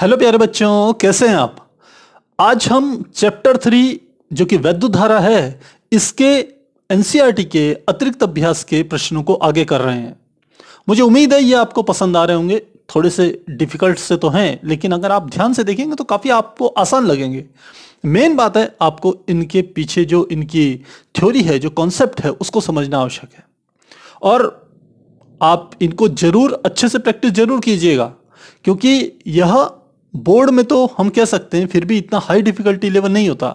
hello प्यारे बच्चों कैसे हैं आप आज हम चैप्टर थ्री जो कि वैद्युत धारा है इसके एनसीईआरटी e के अतिरिक्त अभ्यास के प्रश्नों को आगे कर रहे हैं मुझे उम्मीद है ये आपको पसंद आ रहे होंगे थोड़े से डिफिकल्ट से तो हैं लेकिन अगर आप ध्यान से देखेंगे तो काफ़ी आपको आसान लगेंगे मेन बात है आपको इनके पीछे जो इनकी थ्योरी है जो कॉन्सेप्ट है उसको समझना आवश्यक है और आप इनको जरूर अच्छे से प्रैक्टिस जरूर कीजिएगा क्योंकि यह बोर्ड में तो हम कह सकते हैं फिर भी इतना हाई डिफिकल्टी लेवल नहीं होता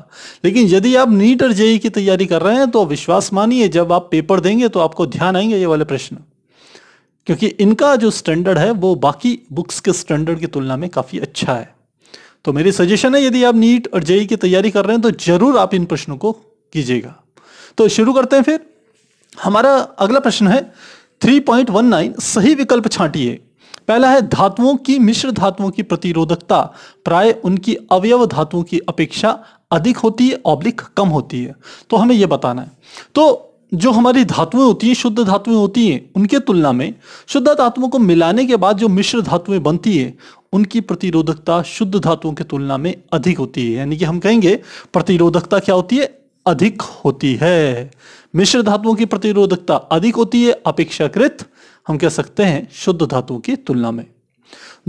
लेकिन यदि आप नीट और जेई e e की तैयारी कर रहे हैं तो विश्वास मानिए जब आप पेपर देंगे तो आपको ध्यान आएंगे ये वाले प्रश्न क्योंकि इनका जो स्टैंडर्ड है वो बाकी बुक्स के स्टैंडर्ड की तुलना में काफ़ी अच्छा है तो मेरी सजेशन है यदि आप नीट और जेई e की तैयारी कर रहे हैं तो ज़रूर आप इन प्रश्नों को कीजिएगा तो शुरू करते हैं फिर हमारा अगला प्रश्न है 3.19 सही विकल्प छांटिए पहला है धातुओं की मिश्र धातुओं की प्रतिरोधकता प्राय उनकी अवयव धातुओं की अपेक्षा अधिक होती है ऑब्लिक कम होती है तो हमें यह बताना है तो जो हमारी धातुएं होती हैं शुद्ध धातुएं होती हैं उनके तुलना में शुद्ध धातुओं को मिलाने के बाद जो मिश्र धातुएं बनती है उनकी प्रतिरोधकता शुद्ध धातुओं की तुलना में अधिक होती है यानी कि हम कहेंगे प्रतिरोधकता क्या होती है अधिक होती है मिश्र धातुओं की प्रतिरोधकता अधिक होती है अपेक्षाकृत हम कह सकते हैं शुद्ध धातुओं की तुलना में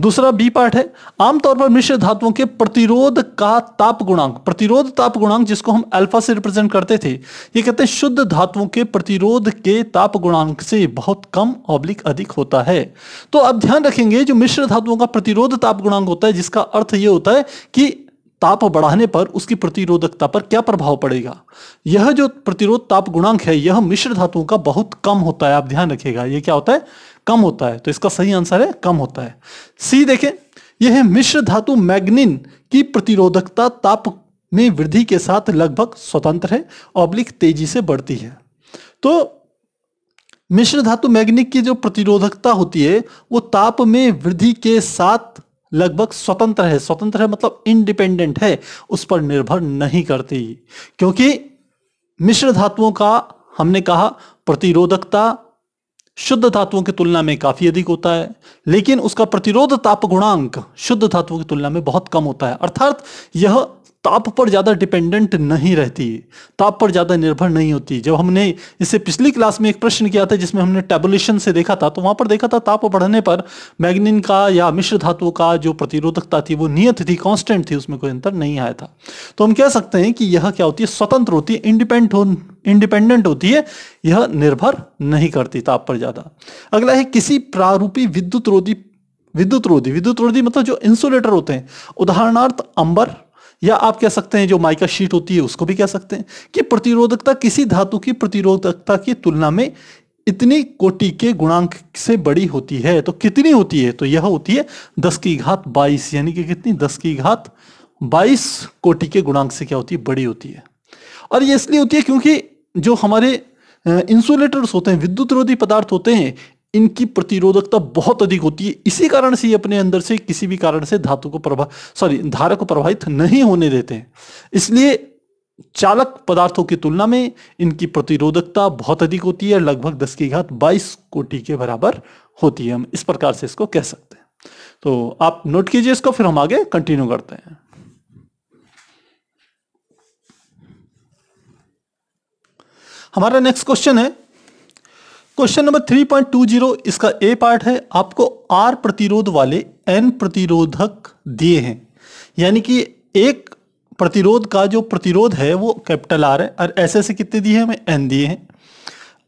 दूसरा बी पार्ट है आमतौर पर मिश्र धातुओं के प्रतिरोध का ताप गुणांक प्रतिरोध ताप गुणांक जिसको हम अल्फा से रिप्रेजेंट करते थे ये कहते हैं शुद्ध धातुओं के प्रतिरोध के ताप गुणांक से बहुत कम ऑब्लिक अधिक होता है तो अब ध्यान रखेंगे जो मिश्र धातुओं का प्रतिरोध ताप गुणांक होता है जिसका अर्थ यह होता है कि ताप बढ़ाने पर उसकी प्रतिरोधकता पर क्या प्रभाव पड़ेगा यह जो प्रतिरोध ताप गुणांक है यह मिश्र धातुओं का बहुत कम होता है आप ध्यान रखिएगा यह क्या होता है कम होता है तो इसका सही आंसर है कम होता है सी देखें यह है मिश्र धातु मैग्निन की प्रतिरोधकता ताप में वृद्धि के साथ लगभग स्वतंत्र है ऑब्लिक तेजी से बढ़ती है तो मिश्र धातु मैग्निक की जो प्रतिरोधकता होती है वो ताप में वृद्धि के साथ लगभग स्वतंत्र है स्वतंत्र है मतलब इंडिपेंडेंट है उस पर निर्भर नहीं करती क्योंकि मिश्र धातुओं का हमने कहा प्रतिरोधकता शुद्ध धातुओं की तुलना में काफी अधिक होता है लेकिन उसका प्रतिरोध ताप गुणांक शुद्ध धातुओं की तुलना में बहुत कम होता है अर्थात यह ताप पर ज़्यादा डिपेंडेंट नहीं रहती ताप पर ज़्यादा निर्भर नहीं होती जब हमने इससे पिछली क्लास में एक प्रश्न किया था जिसमें हमने टेबुलेशन से देखा था तो वहाँ पर देखा था ताप बढ़ने पर मैग्नीन का या मिश्र धातु का जो प्रतिरोधकता थी वो नियत थी कॉन्स्टेंट थी उसमें कोई अंतर नहीं आया था तो हम कह सकते हैं कि यह क्या होती है स्वतंत्र होती है इंडिपेंड हो इंडिपेंडेंट होती है यह निर्भर नहीं करती ताप पर ज़्यादा अगला है किसी प्रारूपी विद्युत रोधी विद्युत रोधी विद्युत रोधी मतलब जो इंसुलेटर होते हैं उदाहरणार्थ अंबर या आप कह सकते हैं जो माइका शीट होती है उसको भी कह सकते हैं कि प्रतिरोधकता किसी धातु की प्रतिरोधकता की तुलना में इतनी कोटि के गुणांक से बड़ी होती है तो कितनी होती है तो यह होती है दस की घात बाईस यानी कि कितनी दस की घात बाईस कोटि के गुणांक से क्या होती है बड़ी होती है और ये इसलिए होती है क्योंकि जो हमारे इंसुलेटर्स होते हैं विद्युत रोधी पदार्थ होते हैं इनकी प्रतिरोधकता बहुत अधिक होती है इसी कारण से ये अपने अंदर से किसी भी कारण से धातु को प्रभा सॉरी धारा को प्रभावित नहीं होने देते हैं इसलिए चालक पदार्थों की तुलना में इनकी प्रतिरोधकता बहुत अधिक होती है लगभग दस की घात बाईस कोटि के बराबर होती है हम इस प्रकार से इसको कह सकते हैं तो आप नोट कीजिए इसको फिर हम आगे कंटिन्यू करते हैं हमारा नेक्स्ट क्वेश्चन है क्वेश्चन नंबर 3.20 इसका ए पार्ट है आपको आर प्रतिरोध वाले एन प्रतिरोधक दिए हैं यानी कि एक प्रतिरोध का जो प्रतिरोध है वो कैपिटल आर है और ऐसे ऐसे कितने दिए हैं हमें एन दिए हैं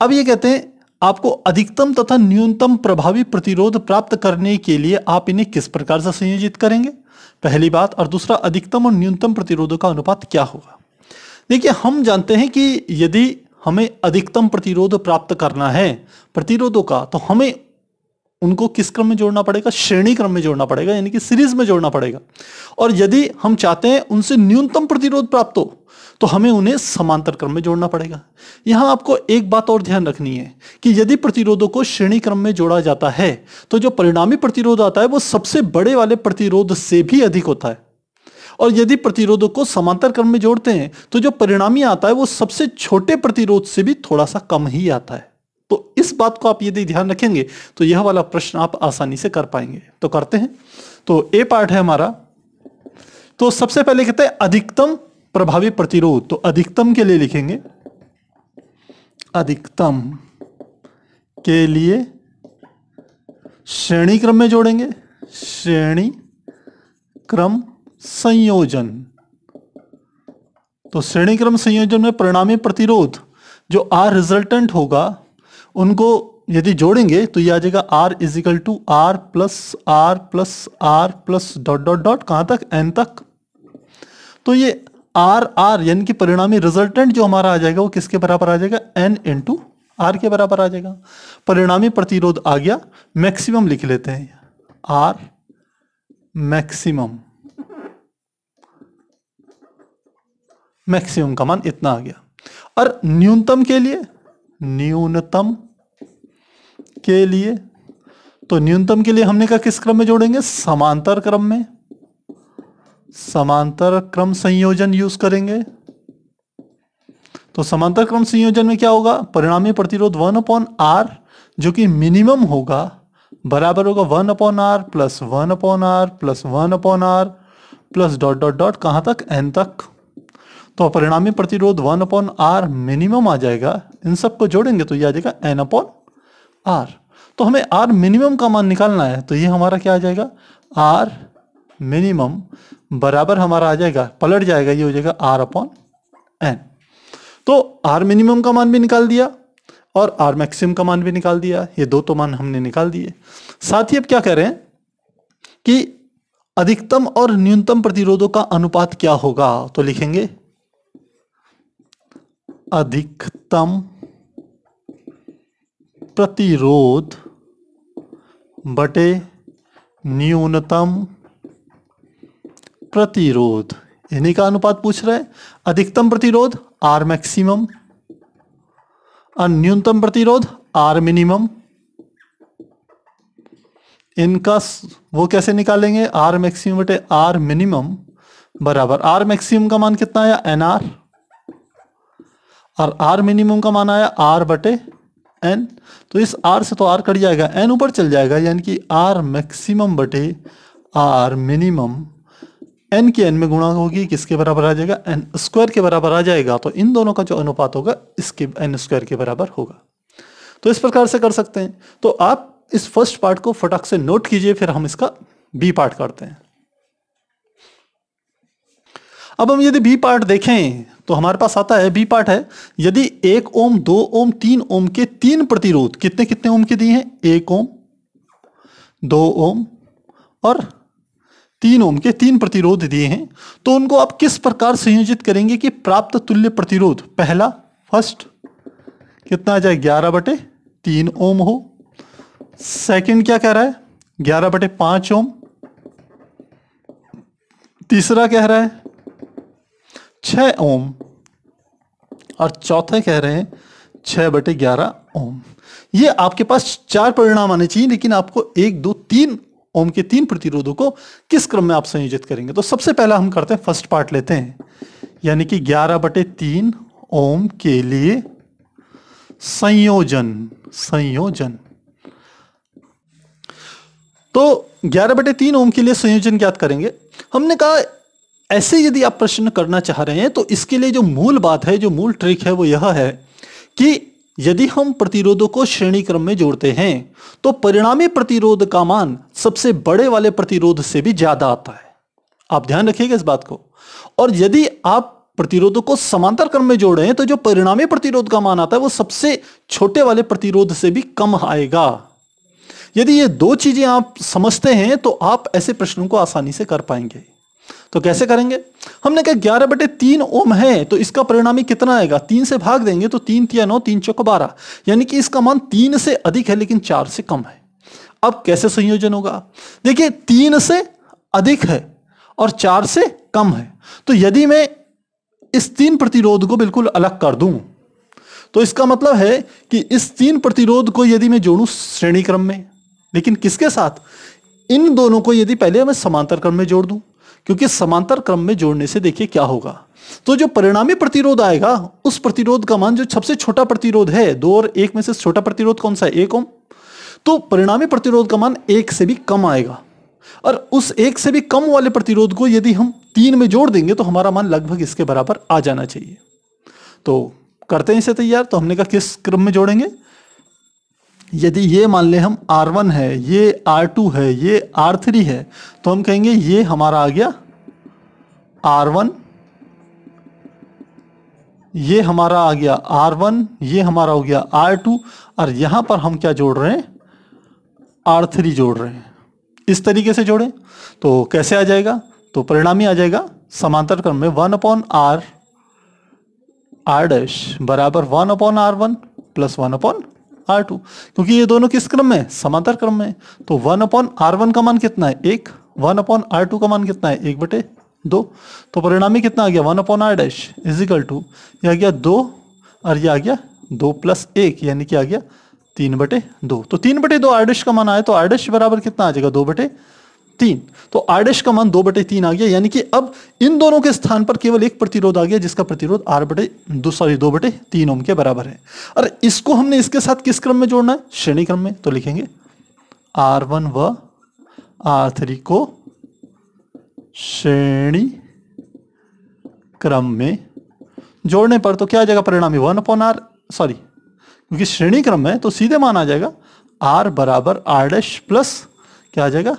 अब ये कहते हैं आपको अधिकतम तथा न्यूनतम प्रभावी प्रतिरोध प्राप्त करने के लिए आप इन्हें किस प्रकार से संयोजित करेंगे पहली बात और दूसरा अधिकतम और न्यूनतम प्रतिरोधों का अनुपात क्या होगा देखिए हम जानते हैं कि यदि हमें अधिकतम प्रतिरोध प्राप्त करना है प्रतिरोधों का तो हमें उनको किस क्रम में जोड़ना पड़ेगा श्रेणी क्रम में जोड़ना पड़ेगा यानी कि सीरीज में जोड़ना पड़ेगा और यदि हम चाहते हैं उनसे न्यूनतम प्रतिरोध प्राप्त हो तो हमें उन्हें समांतर क्रम में जोड़ना पड़ेगा यहां आपको एक बात और ध्यान रखनी है कि यदि प्रतिरोधों को श्रेणी क्रम में जोड़ा जाता है तो जो परिणामी प्रतिरोध आता है वो सबसे बड़े वाले प्रतिरोध से भी अधिक होता है और यदि प्रतिरोधों को समांतर क्रम में जोड़ते हैं तो जो परिणामी आता है वो सबसे छोटे प्रतिरोध से भी थोड़ा सा कम ही आता है तो इस बात को आप यदि ध्यान रखेंगे तो यह वाला प्रश्न आप आसानी से कर पाएंगे तो करते हैं तो ए पार्ट है हमारा तो सबसे पहले कहते हैं अधिकतम प्रभावी प्रतिरोध तो अधिकतम के लिए लिखेंगे अधिकतम के लिए श्रेणी क्रम में जोड़ेंगे श्रेणी क्रम संयोजन तो श्रेणी क्रम संयोजन में परिणामी प्रतिरोध जो आर रिजल्टेंट होगा उनको यदि जोड़ेंगे तो ये आ जाएगा R equal to R plus R plus R plus dot dot dot कहां तक एन तक तो ये आर आर यानी कि परिणामी रिजल्टेंट जो हमारा आ जाएगा वो किसके बराबर आ जाएगा एन टू आर के बराबर आ जाएगा परिणामी प्रतिरोध आ गया मैक्सिमम लिख लेते हैं आर मैक्सिमम मैक्सिमम का मान इतना आ गया और न्यूनतम के लिए न्यूनतम के लिए तो न्यूनतम के लिए हमने कहा किस क्रम में जोड़ेंगे समांतर क्रम में समांतर क्रम संयोजन यूज करेंगे तो समांतर क्रम संयोजन में क्या होगा परिणामी प्रतिरोध वन अपॉन आर जो कि मिनिमम होगा बराबर होगा one upon R plus one upon R plus one upon R plus dot dot dot कहां तक एन तक तो परिणामी प्रतिरोध वन अपॉन आर मिनिमम आ जाएगा इन सब को जोड़ेंगे तो ये आ जाएगा एन अपॉन आर तो हमें आर मिनिमम का मान निकालना है तो ये हमारा क्या आ जाएगा आर मिनिमम बराबर हमारा आ जाएगा पलट जाएगा ये हो जाएगा आर अपॉन एन तो आर मिनिमम का मान भी निकाल दिया और आर मैक्सिमम का मान भी निकाल दिया ये दो तो मान हमने निकाल दिए साथ ही अब क्या कह रहे हैं कि अधिकतम और न्यूनतम प्रतिरोधों का अनुपात क्या होगा तो लिखेंगे अधिकतम प्रतिरोध बटे न्यूनतम प्रतिरोध इन्हीं का अनुपात पूछ रहा है अधिकतम प्रतिरोध आर मैक्सिमम और न्यूनतम प्रतिरोध आर मिनिमम इनका वो कैसे निकालेंगे आर मैक्सिमम बटे आर मिनिमम बराबर आर मैक्सिमम का मान कितना है एनआर आर और आर मिनिमम का मान आया आर बटे एन तो इस आर से तो आर कट जाएगा एन ऊपर चल जाएगा यानी कि आर मैक्सिमम बटे आर मिनिमम एन के एन में गुणा होगी किसके बराबर आ जाएगा एन स्क्वायर के बराबर आ जाएगा तो इन दोनों का जो अनुपात होगा इसके एन स्क्वायर के बराबर होगा तो इस प्रकार से कर सकते हैं तो आप इस फर्स्ट पार्ट को फटाक से नोट कीजिए फिर हम इसका बी पार्ट करते हैं अब हम यदि बी पार्ट देखें तो हमारे पास आता है बी पार्ट है यदि एक ओम दो ओम तीन ओम के तीन प्रतिरोध कितने कितने ओम के दिए हैं एक ओम दो ओम और तीन ओम के तीन प्रतिरोध दिए हैं तो उनको आप किस प्रकार संयोजित करेंगे कि प्राप्त तुल्य प्रतिरोध पहला फर्स्ट कितना आ जाए ग्यारह बटे तीन ओम हो सेकंड क्या कह रहा है ग्यारह बटे पांच ओम तीसरा कह रहा है छः ओम और चौथे कह रहे हैं छः बटे ग्यारह ओम ये आपके पास चार परिणाम आने चाहिए लेकिन आपको एक दो तीन ओम के तीन प्रतिरोधों को किस क्रम में आप संयोजित करेंगे तो सबसे पहला हम करते हैं फर्स्ट पार्ट लेते हैं यानी कि ग्यारह बटे तीन ओम के लिए संयोजन संयोजन तो ग्यारह बटे तीन ओम के लिए संयोजन ज्ञात करेंगे हमने कहा ऐसे यदि आप प्रश्न करना चाह रहे हैं तो इसके लिए जो मूल बात है जो मूल ट्रिक है वो यह है कि यदि हम प्रतिरोधों को श्रेणी क्रम में जोड़ते हैं तो परिणामी प्रतिरोध का मान सबसे बड़े वाले प्रतिरोध से भी ज्यादा आता है आप ध्यान रखिएगा इस बात को और यदि आप प्रतिरोधों को समांतर क्रम में जोड़ रहे हैं तो जो परिणामी प्रतिरोध का मान आता है वो सबसे छोटे वाले प्रतिरोध से भी कम आएगा यदि ये दो चीजें आप समझते हैं तो आप ऐसे प्रश्नों को आसानी से कर पाएंगे तो कैसे करेंगे हमने कहा ग्यारह बटे तीन ओम है तो इसका परिणामी कितना आएगा तीन से भाग देंगे तो तीन तिया नौ तीन चौक बारह यानी कि इसका मान तीन से अधिक है लेकिन चार से कम है अब कैसे संयोजन होगा देखिए तीन से अधिक है और चार से कम है तो यदि मैं इस तीन प्रतिरोध को बिल्कुल अलग कर दूं तो इसका मतलब है कि इस तीन प्रतिरोध को यदि मैं जोड़ू श्रेणी क्रम में लेकिन किसके साथ इन दोनों को यदि पहले मैं समांतर क्रम में जोड़ दूं क्योंकि समांतर क्रम में जोड़ने से देखिए क्या होगा तो जो परिणामी प्रतिरोध आएगा उस प्रतिरोध का मान जो सबसे छोटा प्रतिरोध है दो और एक में से छोटा प्रतिरोध कौन सा है एक ओम तो परिणामी प्रतिरोध का मान एक से भी कम आएगा और उस एक से भी कम वाले प्रतिरोध को यदि हम तीन में जोड़ देंगे तो हमारा मान लगभग इसके बराबर आ जाना चाहिए तो करते हैं इसे तैयार तो हमने कहा किस क्रम में जोड़ेंगे यदि ये मान लें हम R1 है ये R2 है ये R3 है तो हम कहेंगे ये हमारा आ गया R1 ये हमारा आ गया R1 ये हमारा हो गया R2 और यहाँ पर हम क्या जोड़ रहे हैं R3 जोड़ रहे हैं इस तरीके से जोड़ें तो कैसे आ जाएगा तो परिणाम ही आ जाएगा समांतर क्रम में one upon R R dash बराबर one upon R one plus one upon R two क्योंकि ये दोनों किस क्रम में समांतर क्रम में तो वन अपॉन आर वन का मान कितना है एक वन अपॉन आर टू का मान कितना है एक बटे दो तो परिणामी कितना आ गया one upon R dash equal to यह आ गया दो और यह आ गया दो प्लस एक यानी कि आ गया तीन बटे दो तो तीन बटे दो आर डैश का मान आए तो आर डैश बराबर कितना आ जाएगा दो बटे तीन तो आर्डेश का मान दो बटे तीन आ गया यानी कि अब इन दोनों के स्थान पर केवल एक प्रतिरोध आ गया जिसका प्रतिरोध आर बटे दो सॉरी दो बटे तीन ओम के बराबर है और इसको हमने इसके साथ किस क्रम में जोड़ना है श्रेणी क्रम में तो लिखेंगे आर वन व आर थ्री को श्रेणी क्रम में जोड़ने पर तो क्या आ जाएगा परिणाम वन अपॉन आर सॉरी क्योंकि श्रेणी क्रम है तो सीधे मान आ जाएगा आर बराबर आर डैश प्लस क्या आ जाएगा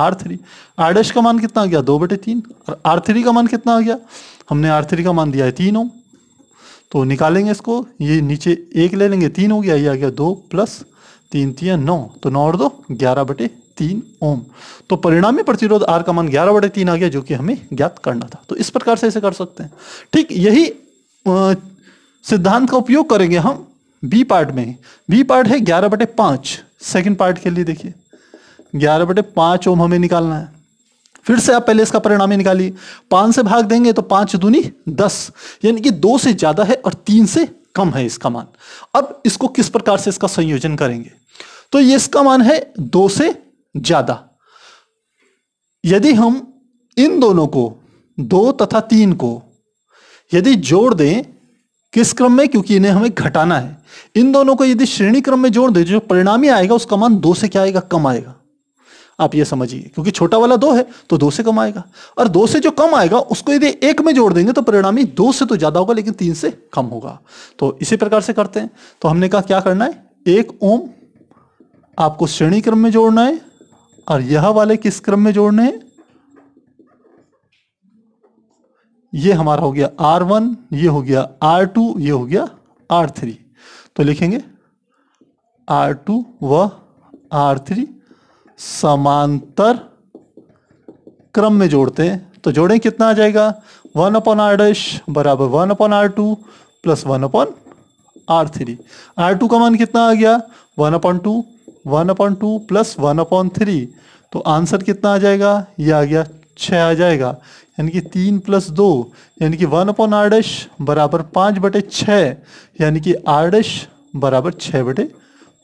आर थ्री आर डैश का मान कितना आ गया दो बटे तीन और आर थ्री का मान कितना आ गया हमने आर थ्री का मान दिया है तीन ओम तो निकालेंगे इसको ये नीचे एक ले लेंगे तीन हो गया ये आ गया दो प्लस तीन तीन नौ तो नौ और दो ग्यारह बटे तीन ओम तो परिणामी प्रतिरोध आर का मान ग्यारह बटे तीन आ गया जो कि हमें ज्ञात करना था तो इस प्रकार से इसे कर सकते हैं ठीक यही सिद्धांत का उपयोग करेंगे हम बी पार्ट में बी पार्ट है ग्यारह बटे पांच सेकेंड पार्ट के लिए देखिए ग्यारह बटे पांच ओम हमें निकालना है फिर से आप पहले इसका ही निकालिए पांच से भाग देंगे तो पांच दूनी दस यानी कि दो से ज़्यादा है और तीन से कम है इसका मान अब इसको किस प्रकार से इसका संयोजन करेंगे तो ये इसका मान है दो से ज़्यादा यदि हम इन दोनों को दो तथा तीन को यदि जोड़ दें किस क्रम में क्योंकि इन्हें हमें घटाना है इन दोनों को यदि श्रेणी क्रम में जोड़ दें जो परिणामी आएगा उसका मान दो से क्या आएगा कम आएगा आप ये समझिए क्योंकि छोटा वाला दो है तो दो से कम आएगा और दो से जो कम आएगा उसको यदि एक में जोड़ देंगे तो परिणामी दो से तो ज्यादा होगा लेकिन तीन से कम होगा तो इसी प्रकार से करते हैं तो हमने कहा क्या करना है एक ओम आपको श्रेणी क्रम में जोड़ना है और यह वाले किस क्रम में जोड़ने हैं ये हमारा हो गया आर वन ये हो गया आर टू ये हो गया आर थ्री तो लिखेंगे आर टू व आर थ्री समांतर क्रम में जोड़ते हैं तो जोड़ें कितना आ जाएगा वन अपॉन आर डैश बराबर one upon R two plus one upon R three R two का मान कितना आ गया one upon two one upon two plus one upon three तो आंसर कितना आ जाएगा ये आ गया छः आ जाएगा यानी कि तीन प्लस दो यानी कि वन अपॉन आर डैश बराबर पाँच बटे छः यानी कि आर डैश बराबर छः बटे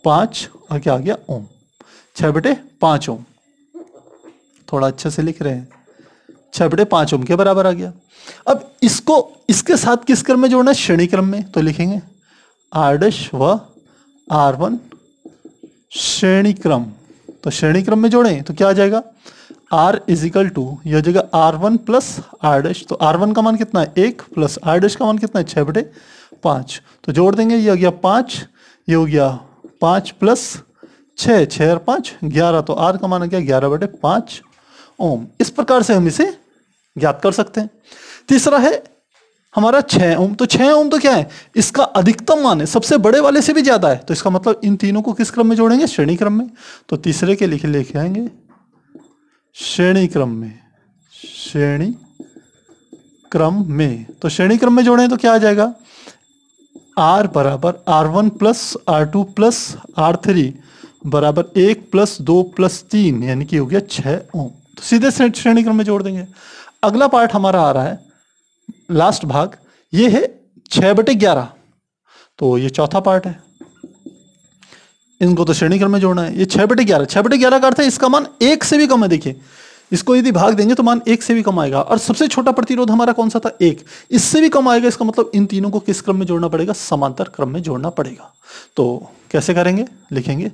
पाँच और क्या आ गया ओम छः बटे पाँच ओम थोड़ा अच्छे से लिख रहे हैं छः बटे पाँच ओम के बराबर आ गया अब इसको इसके साथ किस क्रम में जोड़ना है श्रेणी क्रम में तो लिखेंगे आर डैश व आर वन श्रेणी क्रम तो श्रेणी क्रम में जोड़ें तो क्या आ जाएगा आर इजिकल टू यह हो जाएगा R one plus R dash तो आर वन का मान कितना है एक प्लस आर डैश का मान कितना है छः बटे पाँच तो जोड़ देंगे ये हो गया पाँच ये हो गया पाँच प्लस छः छः और पाँच ग्यारह तो आर का मान क्या ग्यारह बटे पाँच ओम इस प्रकार से हम इसे ज्ञात कर सकते हैं तीसरा है हमारा छः ओम तो छः ओम तो क्या है इसका अधिकतम मान है सबसे बड़े वाले से भी ज़्यादा है तो इसका मतलब इन तीनों को किस क्रम में जोड़ेंगे श्रेणी क्रम में तो तीसरे के लिखे लेके आएंगे श्रेणी क्रम में श्रेणी क्रम में तो श्रेणी क्रम में जोड़ें तो क्या आ जाएगा आर बराबर R one plus R two plus R three बराबर एक प्लस दो प्लस तीन यानी कि हो गया छह ओम तो सीधे श्रेणी क्रम में जोड़ देंगे अगला पार्ट हमारा आ रहा है लास्ट भाग ये है छः बटे ग्यारह तो ये चौथा पार्ट है इनको तो श्रेणी क्रम में जोड़ना है ये छह बटे ग्यारह छह बटे ग्यारह का अर्थ है इसका मान एक से भी कम है देखिए इसको यदि भाग देंगे तो मान एक से भी कम आएगा और सबसे छोटा प्रतिरोध हमारा कौन सा था एक इससे भी कम आएगा इसका मतलब इन तीनों को किस क्रम में जोड़ना पड़ेगा समांतर क्रम में जोड़ना पड़ेगा तो कैसे करेंगे लिखेंगे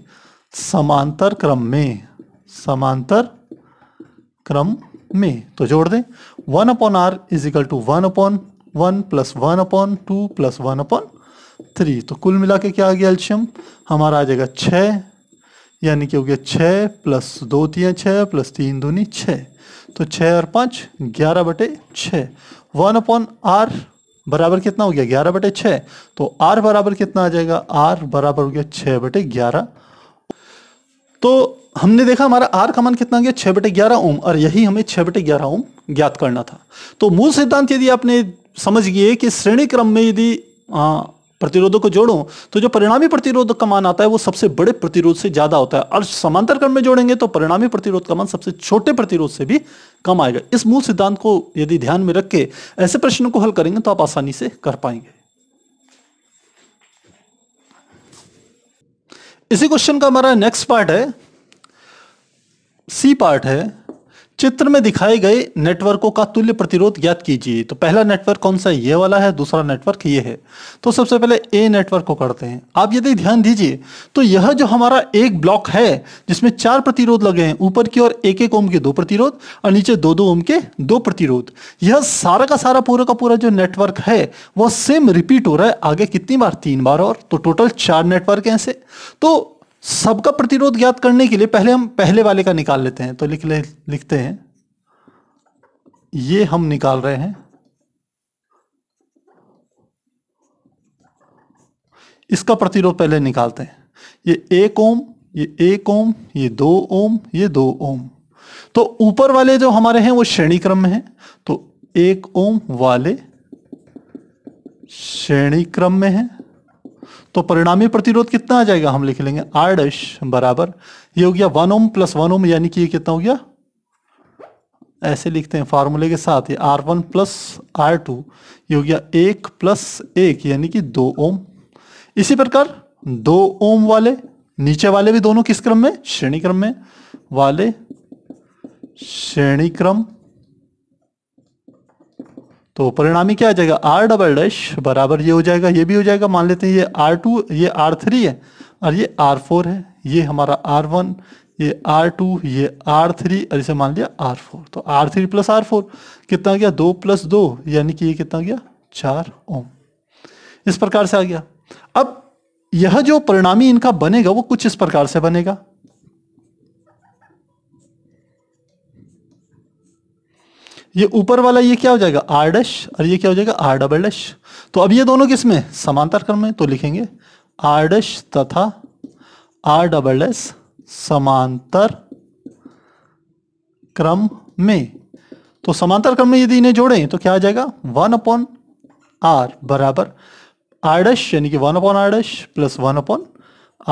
समांतर क्रम में समांतर क्रम में तो जोड़ दें one upon R is equal to one upon one plus one upon two plus one upon three तो कुल मिला के क्या आ गया एल्शियम हमारा आ जाएगा छः यानी कि हो गया छः प्लस दो तीन छः प्लस तीन दूनी छः तो छः और पाँच ग्यारह बटे छः वन अपॉन आर बराबर कितना हो गया ग्यारह बटे छः तो आर बराबर कितना आ जाएगा आर बराबर हो गया छः बटे ग्यारह तो हमने देखा हमारा आर का मान कितना गया छह बटे ग्यारह ओम और यही हमें छह बटे ग्यारह ओम ज्ञात करना था तो मूल सिद्धांत यदि आपने समझ गए कि श्रेणी क्रम में यदि प्रतिरोधों को जोड़ो तो जो परिणामी प्रतिरोध का मान आता है वो सबसे बड़े प्रतिरोध से ज्यादा होता है और समांतर क्रम में जोड़ेंगे तो परिणामी प्रतिरोध का मान सबसे छोटे प्रतिरोध से भी कम आएगा इस मूल सिद्धांत को यदि ध्यान में रख के ऐसे प्रश्नों को हल करेंगे तो आप आसानी से कर पाएंगे इसी क्वेश्चन का हमारा नेक्स्ट पार्ट है सी पार्ट है चित्र में दिखाए गए नेटवर्कों का तुल्य प्रतिरोध ज्ञात कीजिए तो पहला नेटवर्क कौन सा ये वाला है दूसरा नेटवर्क ये है तो सबसे पहले ए नेटवर्क को करते हैं आप यदि ध्यान दीजिए तो यह जो हमारा एक ब्लॉक है जिसमें चार प्रतिरोध लगे हैं ऊपर की ओर एक एक ओम के दो प्रतिरोध और नीचे दो दो ओम के दो प्रतिरोध यह सारा का सारा पूरा का पूरा जो नेटवर्क है वह सेम रिपीट हो रहा है आगे कितनी बार तीन बार और तो टोटल चार नेटवर्क ऐसे तो सबका प्रतिरोध ज्ञात करने के लिए पहले हम पहले वाले का निकाल लेते हैं तो लिख ले लिखते हैं ये हम निकाल रहे हैं इसका प्रतिरोध पहले निकालते हैं ये एक ओम ये एक ओम ये दो ओम ये दो ओम तो ऊपर वाले जो हमारे हैं वो श्रेणी क्रम में हैं तो एक ओम वाले श्रेणी क्रम में हैं तो परिणामी प्रतिरोध कितना आ जाएगा हम लिख लेंगे आर डैश बराबर ये हो गया one ohm plus one ohm यानी कि ये कितना हो गया ऐसे लिखते हैं फार्मूले के साथ ये R one plus R two ये हो गया एक प्लस एक यानी कि दो ओम इसी प्रकार दो ओम वाले नीचे वाले भी दोनों किस क्रम में श्रेणी क्रम में वाले श्रेणी क्रम तो परिणामी क्या आ जाएगा आर डबल डैश बराबर ये हो जाएगा ये भी हो जाएगा मान लेते हैं ये आर टू ये आर थ्री है और ये आर फोर है ये हमारा आर वन ये आर टू ये आर थ्री और इसे मान लिया आर फोर तो R three plus R four कितना गया दो प्लस दो यानी कि ये कितना गया चार ओम इस प्रकार से आ गया अब यह जो परिणामी इनका बनेगा वो कुछ इस प्रकार से बनेगा ये ऊपर वाला ये क्या हो जाएगा आर डैश और ये क्या हो जाएगा आर डबल डैश तो अब ये दोनों किस में समांतर क्रम में तो लिखेंगे आर डैश तथा आर डबल डैश समांतर क्रम में तो समांतर क्रम में यदि इन्हें जोड़ें तो क्या आ जाएगा वन अपॉन आर बराबर आर डैश यानी कि one upon R dash plus one upon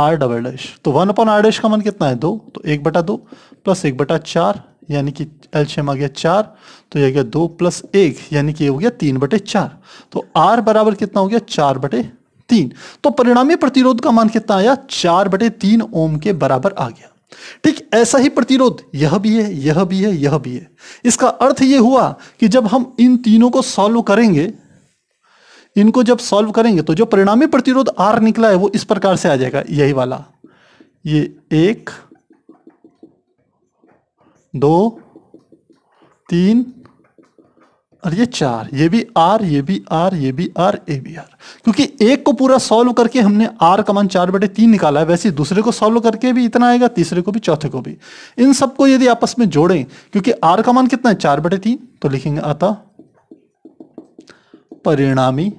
R double dash तो वन अपॉन आर डैश का मन कितना है दो तो एक बटा दो प्लस एक बटा चार यानी कि एल्शियम आ गया चार तो यह गया दो प्लस एक यानी कि ये हो गया तीन बटे चार तो आर बराबर कितना हो गया चार बटे तीन तो परिणामी प्रतिरोध का मान कितना आया चार बटे तीन ओम के बराबर आ गया ठीक ऐसा ही प्रतिरोध यह भी है यह भी है यह भी है इसका अर्थ यह हुआ कि जब हम इन तीनों को सॉल्व करेंगे इनको जब सॉल्व करेंगे तो जो परिणामी प्रतिरोध आर निकला है वो इस प्रकार से आ जाएगा यही वाला ये एक दो तीन और ये चार ये भी आर ये भी आर ये भी आर ए भी आर क्योंकि एक को पूरा सॉल्व करके हमने आर का मान चार बटे तीन निकाला है वैसे दूसरे को सॉल्व करके भी इतना आएगा तीसरे को भी चौथे को भी इन सबको यदि आपस में जोड़ें क्योंकि आर का मान कितना है चार बटे तीन तो लिखेंगे आता परिणामी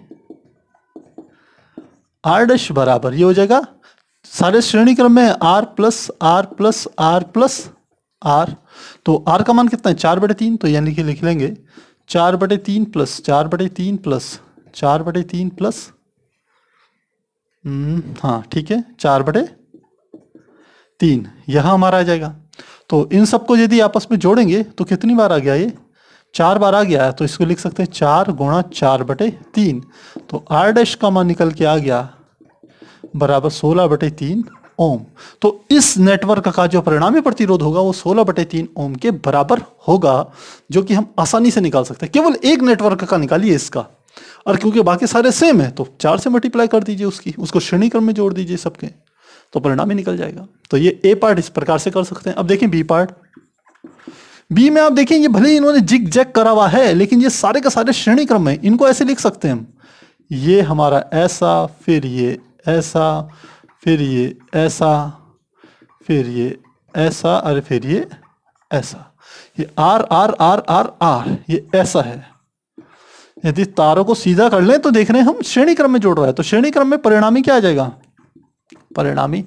आर डश बराबर ये हो जाएगा सारे श्रेणी क्रम में R plus R plus R plus R तो आर का मान कितना है चार बटे तीन तो यानी कि लिख लेंगे चार बटे तीन प्लस चार बटे तीन प्लस चार बटे तीन प्लस हम्म, हाँ ठीक है चार बटे तीन यहां हमारा आ जाएगा तो इन सबको यदि आपस में जोड़ेंगे तो कितनी बार आ गया ये चार बार आ गया है तो इसको लिख सकते हैं चार गुणा चार बटे तीन तो आर डैश का मान निकल के आ गया बराबर सोलह बटे तीन ओम तो इस नेटवर्क का जो परिणामी प्रतिरोध होगा वो सोलह बटे तीन ओम के बराबर होगा जो कि हम आसानी से निकाल सकते हैं केवल एक नेटवर्क का निकालिए इसका और क्योंकि बाकी सारे सेम है तो चार से मल्टीप्लाई कर दीजिए उसकी उसको श्रेणी क्रम में जोड़ दीजिए सबके तो परिणाम ही निकल जाएगा तो ये ए पार्ट इस प्रकार से कर सकते हैं अब देखें बी पार्ट बी में आप देखें ये भले ही इन्होंने जिग जैक करा हुआ है लेकिन ये सारे का सारे श्रेणी क्रम है इनको ऐसे लिख सकते हैं हम ये हमारा ऐसा फिर ये ऐसा फिर ये ऐसा फिर ये ऐसा और फिर ये ऐसा ये R R R R R ये ऐसा है यदि तारों को सीधा कर लें तो देख रहे हैं हम श्रेणी क्रम में जोड़ रहा है तो श्रेणी क्रम में परिणामी क्या आ जाएगा परिणामी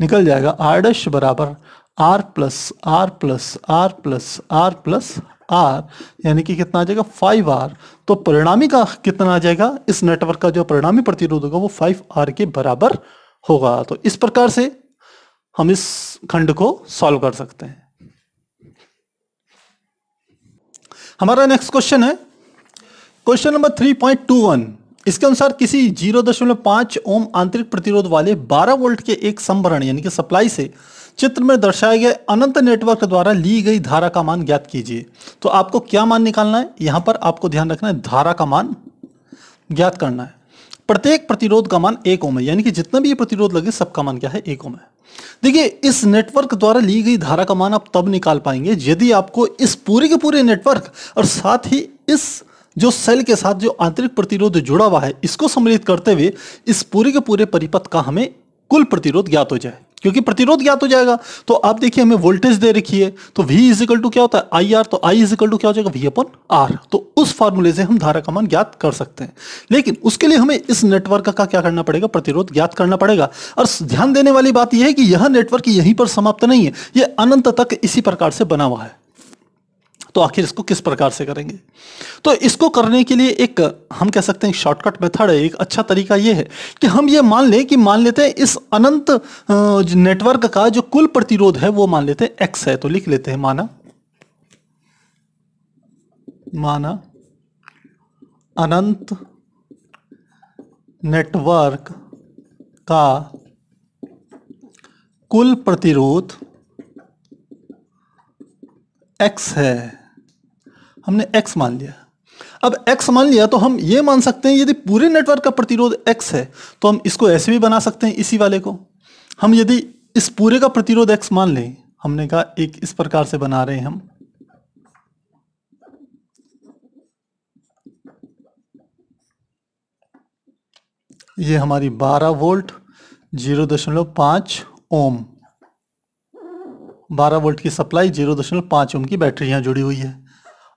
निकल जाएगा आर डश बराबर R plus R plus R plus R plus R यानी कि कितना आ जाएगा फाइव आर तो परिणामी का कितना आ जाएगा इस नेटवर्क का जो परिणामी प्रतिरोध होगा वो फाइव आर के बराबर होगा तो इस प्रकार से हम इस खंड को सॉल्व कर सकते हैं हमारा नेक्स्ट क्वेश्चन है question number three point two one इसके अनुसार किसी जीरो दशमलव पांच ओम आंतरिक प्रतिरोध वाले 12 वोल्ट के एक संभरण यानी कि सप्लाई से चित्र में दर्शाए गए अनंत नेटवर्क द्वारा ली गई धारा का मान ज्ञात कीजिए तो आपको क्या मान निकालना है यहां पर आपको ध्यान रखना है धारा का मान ज्ञात करना है प्रत्येक प्रतिरोध का मान एक ओम है यानी कि जितना भी ये प्रतिरोध लगे सबका मान क्या है एक ओम है देखिए इस नेटवर्क द्वारा ली गई धारा का मान आप तब निकाल पाएंगे यदि आपको इस पूरे के पूरे नेटवर्क और साथ ही इस जो सेल के साथ जो आंतरिक प्रतिरोध जुड़ा हुआ है इसको सम्मिलित करते हुए इस पूरे के पूरे परिपथ का हमें कुल प्रतिरोध ज्ञात हो जाए क्योंकि प्रतिरोध ज्ञात हो जाएगा तो आप देखिए हमें वोल्टेज दे रखी है तो वी इज इक्वल टू क्या होता है आई आर तो आई इज इक्वल टू क्या हो जाएगा वी अपन आर तो उस फार्मूले से हम धारा का मान ज्ञात कर सकते हैं लेकिन उसके लिए हमें इस नेटवर्क का क्या करना पड़ेगा प्रतिरोध ज्ञात करना पड़ेगा और ध्यान देने वाली बात यह है कि यह नेटवर्क यहीं पर समाप्त नहीं है यह अनंत तक इसी प्रकार से बना हुआ है तो आखिर इसको किस प्रकार से करेंगे तो इसको करने के लिए एक हम कह सकते हैं शॉर्टकट मेथड है एक अच्छा तरीका यह है कि हम ये मान लें कि मान लेते हैं इस अनंत नेटवर्क का जो कुल प्रतिरोध है वो मान लेते हैं एक्स है तो लिख लेते हैं माना माना अनंत नेटवर्क का कुल प्रतिरोध एक्स है हमने एक्स मान लिया अब एक्स मान लिया तो हम ये मान सकते हैं यदि पूरे नेटवर्क का प्रतिरोध एक्स है तो हम इसको ऐसे भी बना सकते हैं इसी वाले को हम यदि इस पूरे का प्रतिरोध एक्स मान लें हमने कहा एक इस प्रकार से बना रहे हैं हम ये हमारी 12 वोल्ट 0.5 ओम 12 वोल्ट की सप्लाई 0.5 ओम की बैटरी यहां जुड़ी हुई है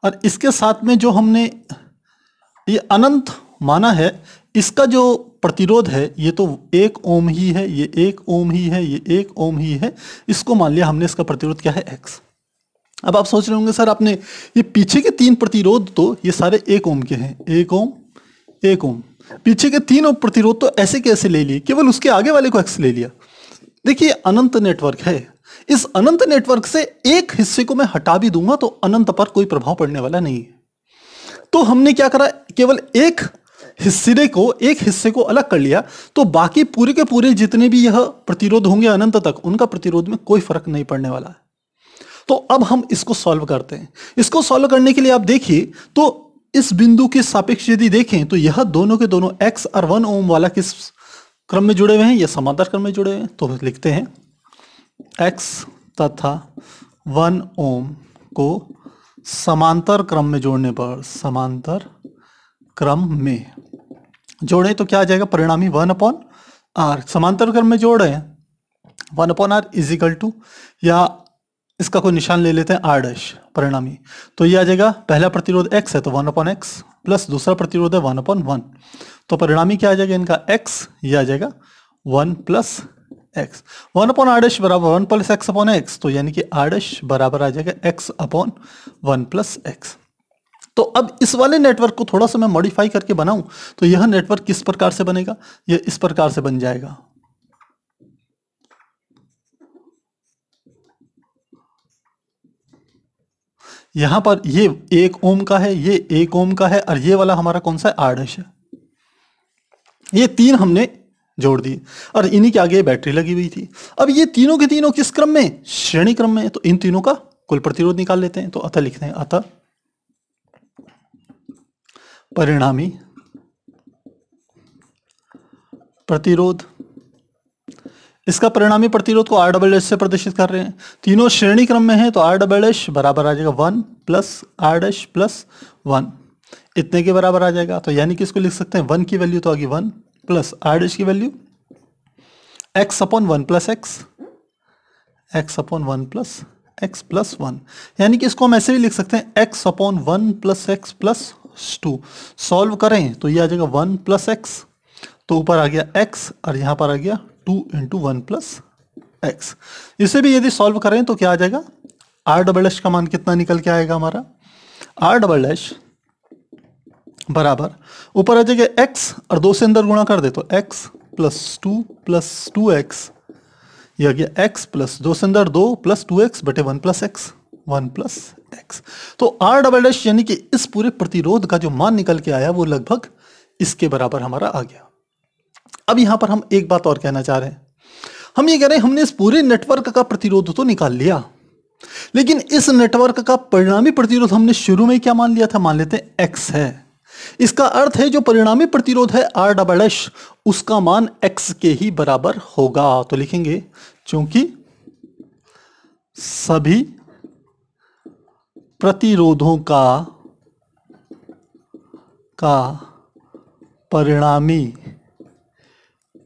और इसके साथ में जो हमने ये अनंत माना है इसका जो प्रतिरोध है ये तो एक ओम ही है ये एक ओम ही है ये एक ओम ही है इसको मान लिया हमने इसका प्रतिरोध क्या है एक्स अब आप सोच रहे होंगे सर आपने ये पीछे के तीन प्रतिरोध तो ये सारे एक ओम के हैं एक ओम एक ओम पीछे के तीन प्रतिरोध तो ऐसे कैसे ले लिए केवल उसके आगे वाले को एक्स ले लिया देखिए अनंत नेटवर्क है इस अनंत नेटवर्क से एक हिस्से को मैं हटा भी दूंगा तो अनंत पर कोई प्रभाव पड़ने वाला नहीं है तो हमने क्या करा केवल एक हिस्से को एक हिस्से को अलग कर लिया तो बाकी पूरे के पूरे जितने भी यह प्रतिरोध होंगे अनंत तक उनका प्रतिरोध में कोई फर्क नहीं पड़ने वाला है तो अब हम इसको सॉल्व करते हैं इसको सॉल्व करने के लिए आप देखिए तो इस बिंदु के सापेक्ष यदि देखें तो यह दोनों के दोनों एक्स और वन ओम वाला किस क्रम में जुड़े हुए हैं या समांतर क्रम में जुड़े हुए हैं तो लिखते हैं एक्स तथा वन ओम को समांतर क्रम में जोड़ने पर समांतर क्रम में जोड़ें तो क्या आ जाएगा परिणामी वन अपॉन आर समांतर क्रम में जोड़ रहे one upon R is equal to या इसका कोई निशान ले लेते हैं आर डैश परिणामी तो ये आ जाएगा पहला प्रतिरोध एक्स है तो वन अपॉन एक्स प्लस दूसरा प्रतिरोध है वन अपॉन वन तो परिणामी क्या आ जाएगा इनका एक्स ये आ जाएगा one plus X one upon R dash बराबर one plus X upon X तो यानी कि आडश बराबर आ जाएगा X upon one plus X तो अब इस वाले नेटवर्क को थोड़ा सा मैं मॉडिफाई करके बनाऊं तो यह नेटवर्क किस प्रकार से बनेगा यह इस प्रकार से बन जाएगा यहां पर ये एक ओम का है ये एक ओम का है और ये वाला हमारा कौन सा है आडश है ये तीन हमने जोड़ दिए और इन्हीं के आगे बैटरी लगी हुई थी अब ये तीनों के तीनों किस क्रम में श्रेणी क्रम में तो इन तीनों का कुल प्रतिरोध निकाल लेते हैं तो अतः लिखते हैं अतः परिणामी प्रतिरोध इसका परिणामी प्रतिरोध को आर डबल एस से प्रदर्शित कर रहे हैं तीनों श्रेणी क्रम में है तो आर डबल एस बराबर आ जाएगा one plus R dash plus one इतने के बराबर आ जाएगा तो यानी कि इसको लिख सकते हैं वन की वैल्यू तो आगे वन प्लस आर डैश की value X upon one plus X X upon one plus X plus one यानी कि इसको हम ऐसे भी लिख सकते हैं X upon one plus X plus two solve करें तो ये आ जाएगा वन प्लस एक्स तो ऊपर आ गया एक्स और यहां पर आ गया two into one plus X इसे भी यदि सॉल्व करें तो क्या आ जाएगा आर डबल डैश का मान कितना निकल के आएगा हमारा आर डबल डैश बराबर ऊपर आ जाएगा एक्स और दो से अंदर गुणा कर दे तो X plus two plus two X यह आ गया एक्स प्लस दो से अंदर दो प्लस टू एक्स बटे one plus X one plus X तो आर डबल डैश यानी कि इस पूरे प्रतिरोध का जो मान निकल के आया वो लगभग इसके बराबर हमारा आ गया अब यहां पर हम एक बात और कहना चाह रहे हैं हम ये कह रहे हैं हमने इस पूरे नेटवर्क का प्रतिरोध तो निकाल लिया लेकिन इस नेटवर्क का परिणामी प्रतिरोध हमने शुरू में क्या मान लिया था मान लेते हैं एक्स है इसका अर्थ है जो परिणामी प्रतिरोध है आर डबल एस उसका मान एक्स के ही बराबर होगा तो लिखेंगे क्योंकि सभी प्रतिरोधों का का परिणामी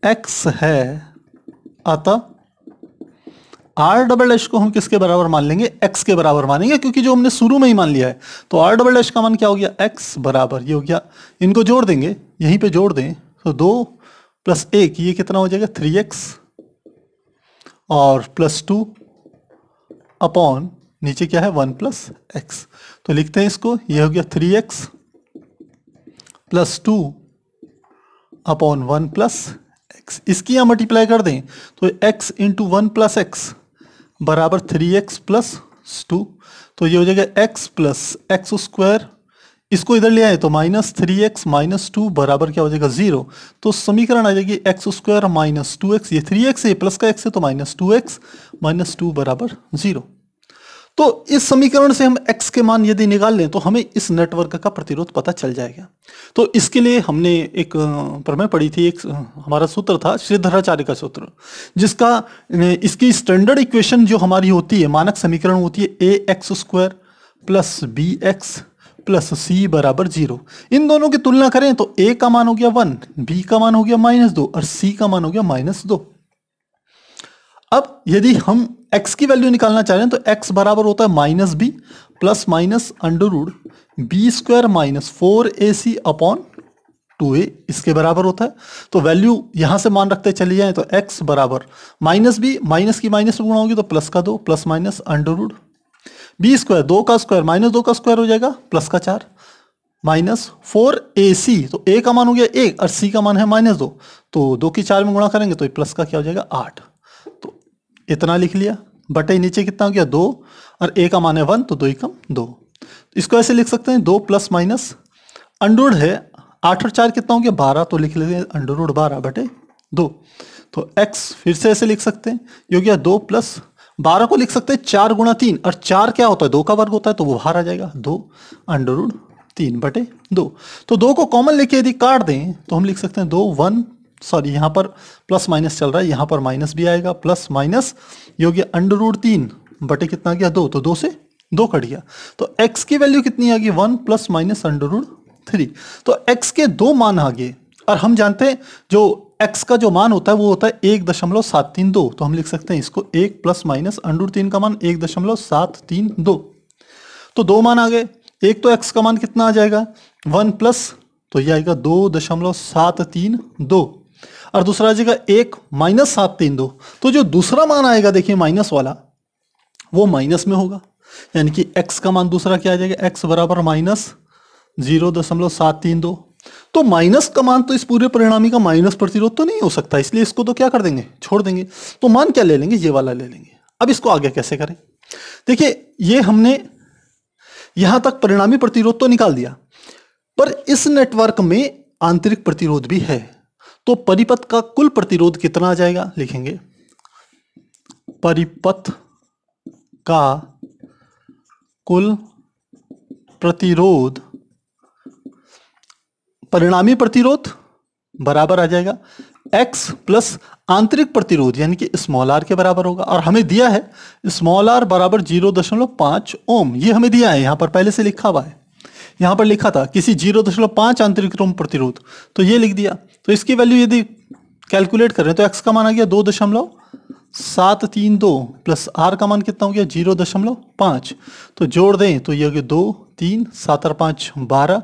एक्स है अतः आर डबल डैश को हम किसके बराबर मान लेंगे एक्स के बराबर मानेंगे क्योंकि जो हमने शुरू में ही मान लिया है तो आर डबल डैश का मान क्या हो गया एक्स बराबर ये हो गया इनको जोड़ देंगे यहीं पे जोड़ दें तो दो प्लस एक ये कितना हो जाएगा थ्री एक्स और प्लस टू अपॉन नीचे क्या है वन प्लस एक्स तो लिखते हैं इसको ये हो गया three X plus two upon one plus X इसकी यहाँ मल्टीप्लाई कर दें तो X into one plus X बराबर थ्री एक्स प्लस टू तो ये हो जाएगा एक्स प्लस एक्स स्क्वायर इसको इधर ले आए तो minus three X minus two बराबर क्या हो जाएगा जीरो तो समीकरण आ जाएगी X square minus two X ये थ्री एक्स है प्लस का एक्स है तो minus two X minus two बराबर जीरो तो इस समीकरण से हम x के मान यदि निकाल लें तो हमें इस नेटवर्क का प्रतिरोध पता चल जाएगा तो इसके लिए हमने एक प्रमेय पढ़ी थी एक हमारा सूत्र था श्रीधराचार्य का सूत्र जिसका इसकी स्टैंडर्ड इक्वेशन जो हमारी होती है मानक समीकरण होती है A X square plus B X plus C बराबर जीरो इन दोनों की तुलना करें तो ए का मान हो गया वन बी का मान हो गया माइनस दो और सी का मान हो गया माइनस दो अब यदि हम एक्स की वैल्यू निकालना चाह रहे हैं तो एक्स बराबर होता है minus B plus minus under root B square minus four A C upon two A इसके बराबर होता है तो वैल्यू यहां से मान रखते चले जाए तो एक्स बराबर माइनस बी माइनस की माइनस गुणा होगी तो प्लस का दो plus minus under root B square दो का स्क्वायर माइनस दो का स्क्वायर हो जाएगा प्लस का चार माइनस फोर ए सी तो ए का मान हो गया एक और सी का मान है माइनस दो तो दो की चार में गुणा करेंगे तो प्लस का क्या हो जाएगा आठ इतना लिख लिया बटे नीचे कितना हो गया दो और ए का मान है वन तो दो एकम दो इसको ऐसे लिख सकते हैं दो प्लस माइनस अंडरूड है आठ और चार कितना हो गया बारह तो लिख लेते हैं अंडरूड बारह बटे दो तो एक्स फिर से ऐसे लिख सकते हैं ये हो गया दो प्लस बारह को लिख सकते हैं चार गुणा तीन और चार क्या होता है दो का वर्ग होता है तो वो बाहर आ जाएगा दो अंडरूड तीन बटे दो तो दो को कॉमन लेके यदि काट दें तो हम लिख सकते हैं दो वन सॉरी यहां पर प्लस माइनस चल रहा है यहां पर माइनस भी आएगा प्लस माइनस योग्य अंडर रूट तीन बटे कितना गया दो तो दो से दो कट गया तो एक्स की वैल्यू कितनी आ गई one plus minus under root three तो एक्स के दो मान आ गए और हम जानते हैं जो एक्स का जो मान होता है वो होता है एक दशमलव सात तीन दो तो हम लिख सकते हैं इसको एक प्लस माइनस अंडर तीन का मान एक दशमलव सात तीन दो तो दो मान आ गए एक तो एक्स का मान कितना आ जाएगा वन प्लस तो ये आएगा दो दशमलव सात तीन दो और दूसरा आ जाएगा एक माइनस सात तीन दो तो जो दूसरा मान आएगा देखिए माइनस वाला वो माइनस में होगा यानी कि x का मान दूसरा क्या आ जाएगा x बराबर माइनस जीरो दशमलव सात तीन दो तो माइनस का मान तो इस पूरे परिणामी का माइनस प्रतिरोध तो नहीं हो सकता इसलिए इसको तो क्या कर देंगे छोड़ देंगे तो मान क्या ले लेंगे ये वाला ले लेंगे अब इसको आगे कैसे करें देखिए ये हमने यहां तक परिणामी प्रतिरोध तो निकाल दिया पर इस नेटवर्क में आंतरिक प्रतिरोध भी है तो परिपथ का कुल प्रतिरोध कितना आ जाएगा लिखेंगे परिपथ का कुल प्रतिरोध परिणामी प्रतिरोध बराबर आ जाएगा x प्लस आंतरिक प्रतिरोध यानी कि स्मॉल r के बराबर होगा और हमें दिया है स्मॉल r बराबर जीरो दशमलव पांच ओम ये हमें दिया है यहां पर पहले से लिखा हुआ है यहाँ पर लिखा था किसी जीरो दशमलव पाँच आंतरिक प्रतिरोध तो ये लिख दिया तो इसकी वैल्यू यदि कैलकुलेट कर रहे हैं तो एक्स का मान आ गया दो दशमलव सात तीन दो प्लस आर का मान कितना हो गया जीरो दशमलव पाँच तो जोड़ दें तो ये हो गया दो तीन सात और पाँच बारह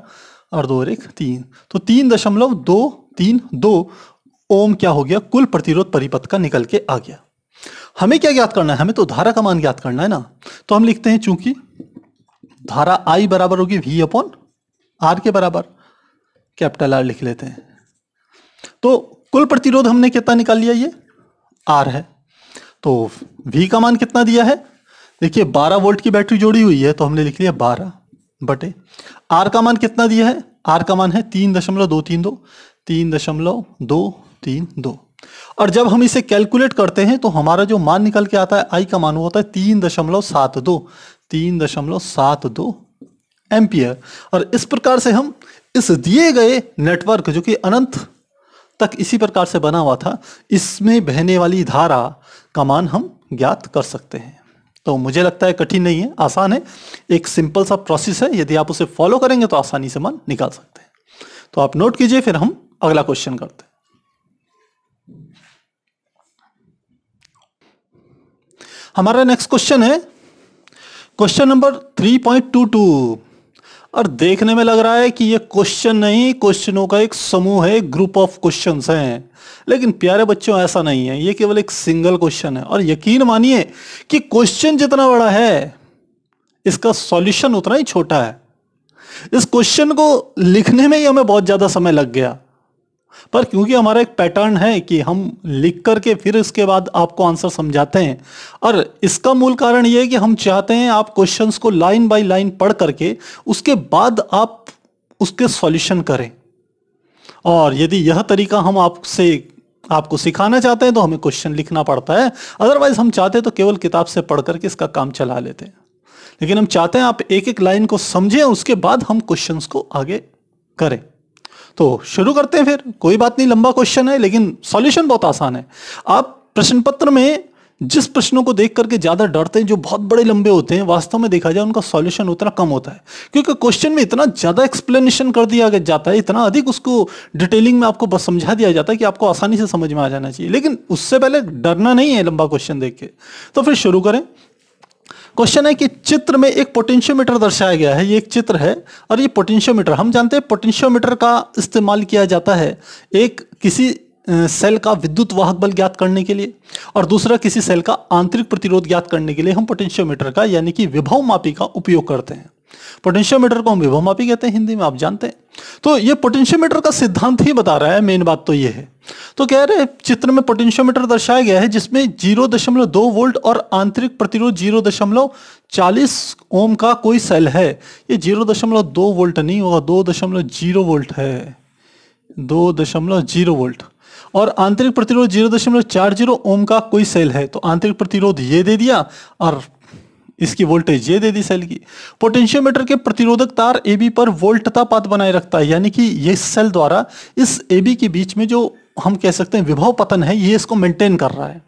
और दो और एक तीन तो तीन दशमलव दो तीन दो ओम क्या हो गया कुल प्रतिरोध परिपथ का निकल के आ गया हमें क्या ज्ञात करना है हमें तो धारा का मान ज्ञात करना है ना तो हम लिखते हैं चूंकि धारा आई बराबर होगी वी अपॉन आर के बराबर कैपिटल आर लिख लेते हैं तो कुल प्रतिरोध हमने कितना निकाल लिया ये आर है तो वी का मान कितना दिया है देखिए 12 वोल्ट की बैटरी जोड़ी हुई है तो हमने लिख लिया 12 बटे आर का मान कितना दिया है आर का मान है तीन दशमलव दो तीन दो तीन दशमलव दो तीन दो और जब हम इसे कैलकुलेट करते हैं तो हमारा जो मान निकल के आता है आई का मान वो होता है तीन दशमलव सात दो तीन दशमलव सात दो एम्पियर और इस प्रकार से हम इस दिए गए नेटवर्क जो कि अनंत तक इसी प्रकार से बना हुआ था इसमें बहने वाली धारा का मान हम ज्ञात कर सकते हैं तो मुझे लगता है कठिन नहीं है आसान है एक सिंपल सा प्रोसेस है यदि आप उसे फॉलो करेंगे तो आसानी से मान निकाल सकते हैं तो आप नोट कीजिए फिर हम अगला क्वेश्चन करते हैं हमारा नेक्स्ट क्वेश्चन है क्वेश्चन नंबर 3.22 और देखने में लग रहा है कि ये क्वेश्चन नहीं क्वेश्चनों का एक समूह है ग्रुप ऑफ क्वेश्चन हैं लेकिन प्यारे बच्चों ऐसा नहीं है ये केवल एक सिंगल क्वेश्चन है और यकीन मानिए कि क्वेश्चन जितना बड़ा है इसका सॉल्यूशन उतना ही छोटा है इस क्वेश्चन को लिखने में ही हमें बहुत ज़्यादा समय लग गया पर क्योंकि हमारा एक पैटर्न है कि हम लिख करके फिर इसके बाद आपको आंसर समझाते हैं और इसका मूल कारण यह है कि हम चाहते हैं आप क्वेश्चंस को लाइन बाय लाइन पढ़ करके उसके बाद आप उसके सॉल्यूशन करें और यदि यह तरीका हम आपसे आपको सिखाना चाहते हैं तो हमें क्वेश्चन लिखना पड़ता है अदरवाइज हम चाहते हैं तो केवल किताब से पढ़ करके इसका काम चला लेते हैं लेकिन हम चाहते हैं आप एक एक लाइन को समझें उसके बाद हम क्वेश्चंस को आगे करें तो शुरू करते हैं फिर कोई बात नहीं लंबा क्वेश्चन है लेकिन सॉल्यूशन बहुत आसान है आप प्रश्न पत्र में जिस प्रश्नों को देख करके ज़्यादा डरते हैं जो बहुत बड़े लंबे होते हैं वास्तव में देखा जाए उनका सॉल्यूशन उतना कम होता है क्योंकि क्वेश्चन में इतना ज़्यादा एक्सप्लेनेशन कर दिया जाता है इतना अधिक उसको डिटेलिंग में आपको बस समझा दिया जाता है कि आपको आसानी से समझ में आ जाना चाहिए लेकिन उससे पहले डरना नहीं है लंबा क्वेश्चन देख के तो फिर शुरू करें क्वेश्चन है कि चित्र में एक पोटेंशियोमीटर दर्शाया गया है ये एक चित्र है और ये पोटेंशियोमीटर हम जानते हैं पोटेंशियोमीटर का इस्तेमाल किया जाता है एक किसी सेल का विद्युत वाहक बल ज्ञात करने के लिए और दूसरा किसी सेल का आंतरिक प्रतिरोध ज्ञात करने के लिए हम पोटेंशियोमीटर का यानी कि विभव मापी का उपयोग करते हैं पोटेंशियोमीटर को हम विभवमापी कहते हैं हिंदी में आप जानते हैं तो ये पोटेंशियोमीटर का सिद्धांत ही बता रहा है मेन बात तो ये है तो कह रहे चित्र में पोटेंशियोमीटर दर्शाया गया है जिसमें जीरो दशमलव दो वोल्ट और आंतरिक प्रतिरोध जीरो दशमलव चालीस ओम का कोई सेल है ये जीरो दशमलव दो वोल्ट नहीं होगा दो दशमलव जीरो वोल्ट है दो दशमलव जीरो वोल्ट और आंतरिक प्रतिरोध जीरो दशमलव चार जीरो ओम का कोई सेल है तो आंतरिक प्रतिरोध ये दे दिया और इसकी वोल्टेज ये दे दी सेल की पोटेंशियोमीटर के प्रतिरोधक तार ए बी पर वोल्टता पात बनाए रखता है यानी कि ये सेल द्वारा इस ए बी के बीच में जो हम कह सकते हैं विभव पतन है ये इसको मेंटेन कर रहा है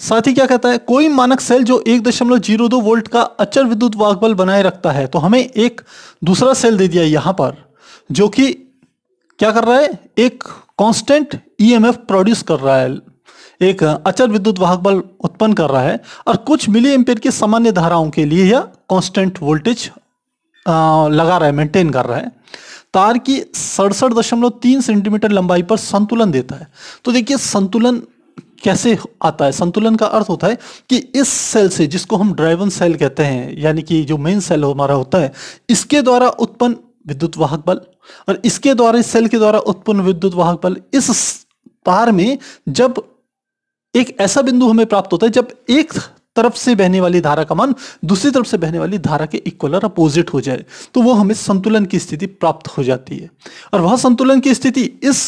साथ ही क्या कहता है कोई मानक सेल जो एक दशमलव जीरो दो वोल्ट का अचर विद्युत वाग बल बनाए रखता है तो हमें एक दूसरा सेल दे दिया यहां पर जो कि क्या कर रहा है एक कांस्टेंट ईएमएफ प्रोड्यूस कर रहा है एक अचल विद्युत वाहक बल उत्पन्न कर रहा है और कुछ मिली एम्पेयर की सामान्य धाराओं के लिए यह कांस्टेंट वोल्टेज लगा रहा है मेंटेन कर रहा है तार की सड़सठ दशमलव तीन सेंटीमीटर लंबाई पर संतुलन देता है तो देखिए संतुलन कैसे आता है संतुलन का अर्थ होता है कि इस सेल से जिसको हम ड्राइवन सेल कहते हैं यानी कि जो मेन सेल हमारा होता है इसके द्वारा उत्पन्न विद्युत वाहक बल और इसके द्वारा इस सेल के द्वारा उत्पन्न विद्युत वाहक बल इस तार में जब एक ऐसा बिंदु हमें प्राप्त होता है जब एक तरफ से बहने वाली धारा का मान दूसरी तरफ से बहने वाली धारा के इक्वल और अपोजिट हो जाए तो वो हमें संतुलन की स्थिति प्राप्त हो जाती है और वह संतुलन की स्थिति इस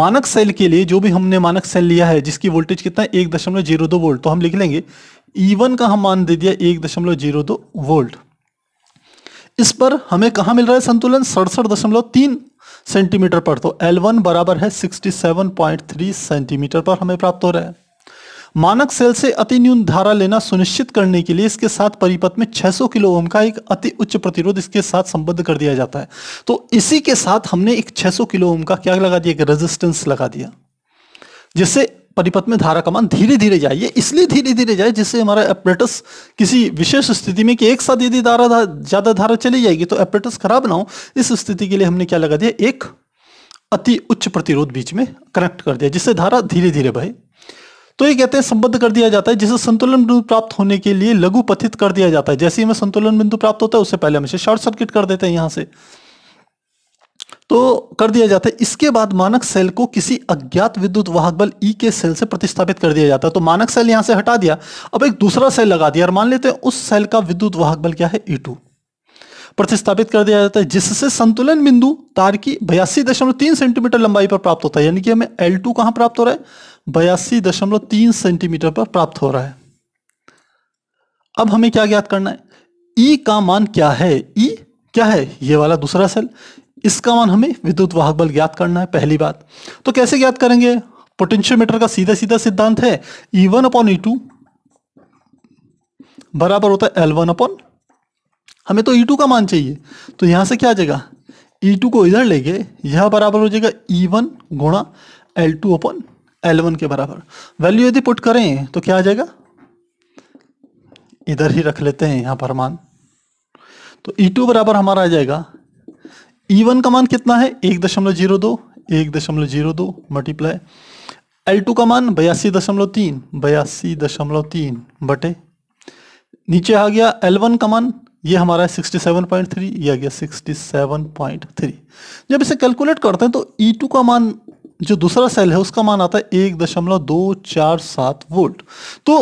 मानक सेल के लिए जो भी हमने मानक सेल लिया है जिसकी वोल्टेज कितना है एक दशमलव जीरो दो वोल्ट तो हम लिख लेंगे ई e वन का हम मान दे दिया एक दशमलव जीरो दो वोल्ट इस पर हमें कहा मिल रहा है संतुलन सड़सठ दशमलव तीन सेंटीमीटर पर तो वन बराबर है sixty seven point three centimetre पर हमें प्राप्त हो रहा है मानक सेल से अति न्यून धारा लेना सुनिश्चित करने के लिए इसके साथ परिपथ में 600 किलो ओम का एक अति उच्च प्रतिरोध इसके साथ संबद्ध कर दिया जाता है तो इसी के साथ हमने एक 600 किलो ओम का क्या लगा दिया एक रेजिस्टेंस लगा दिया जिससे परिपथ में धारा का मान धीरे धीरे जाए ये इसलिए धीरे धीरे जाए जिससे हमारा एपरेटस किसी विशेष स्थिति में कि एक साथ यदि धारा ज़्यादा धारा चली जाएगी तो एपरेटस खराब ना हो इस स्थिति के लिए हमने क्या लगा दिया एक अति उच्च प्रतिरोध बीच में कनेक्ट कर दिया जिससे धारा धीरे धीरे बहे तो ये कहते हैं संबद्ध कर दिया जाता है जिसे संतुलन बिंदु प्राप्त होने के लिए लघु पथित कर दिया जाता है जैसे ही हमें संतुलन बिंदु प्राप्त होता है उससे पहले हम इसे शॉर्ट सर्किट कर देते हैं यहां से तो कर दिया जाता है इसके बाद मानक सेल को किसी अज्ञात विद्युत वाहक बल ई e के सेल से प्रतिस्थापित कर दिया जाता है तो मानक सेल यहां से हटा दिया अब एक दूसरा सेल लगा दिया और मान लेते हैं उस सेल का विद्युत वाहक बल क्या है ई e प्रतिस्थापित कर दिया जाता है जिससे संतुलन बिंदु तार की बयासी सेंटीमीटर लंबाई पर प्राप्त होता है यानी कि हमें एल टू कहां प्राप्त हो रहा है बयासी दशमलव तीन सेंटीमीटर पर प्राप्त हो रहा है अब हमें क्या ज्ञात करना है ई e का मान क्या है ई e क्या है ये वाला दूसरा सेल इसका मान हमें विद्युत वाहक बल ज्ञात करना है पहली बात तो कैसे ज्ञात करेंगे पोटेंशियोमीटर का सीधा सीधा सिद्धांत है E one upon E two बराबर होता है एल वन अपॉन हमें तो ई e टू का मान चाहिए तो यहां से क्या आ जाएगा ई टू को इधर लेंगे यह बराबर हो जाएगा ई वन गुणा एल टू अपॉन L1 के बराबर वैल्यू यदि पुट करें तो क्या आ जाएगा इधर ही रख लेते हैं यहां पर मान तो E2 बराबर हमारा आ जाएगा E1 का मान कितना है एक दशमलव जीरो दो एक दशमलव जीरो दो मल्टीप्लाई एल टू का मान बयासी दशमलव तीन बयासी दशमलव तीन बटे नीचे आ गया एल वन का मान ये हमारा है सिक्सटी सेवन पॉइंट थ्री ये आ गया सिक्सटी सेवन पॉइंट थ्री जब इसे कैलकुलेट करते हैं तो ई e टू का मान जो दूसरा सेल है उसका मान आता है एक दशमलव दो चार सात वोल्ट तो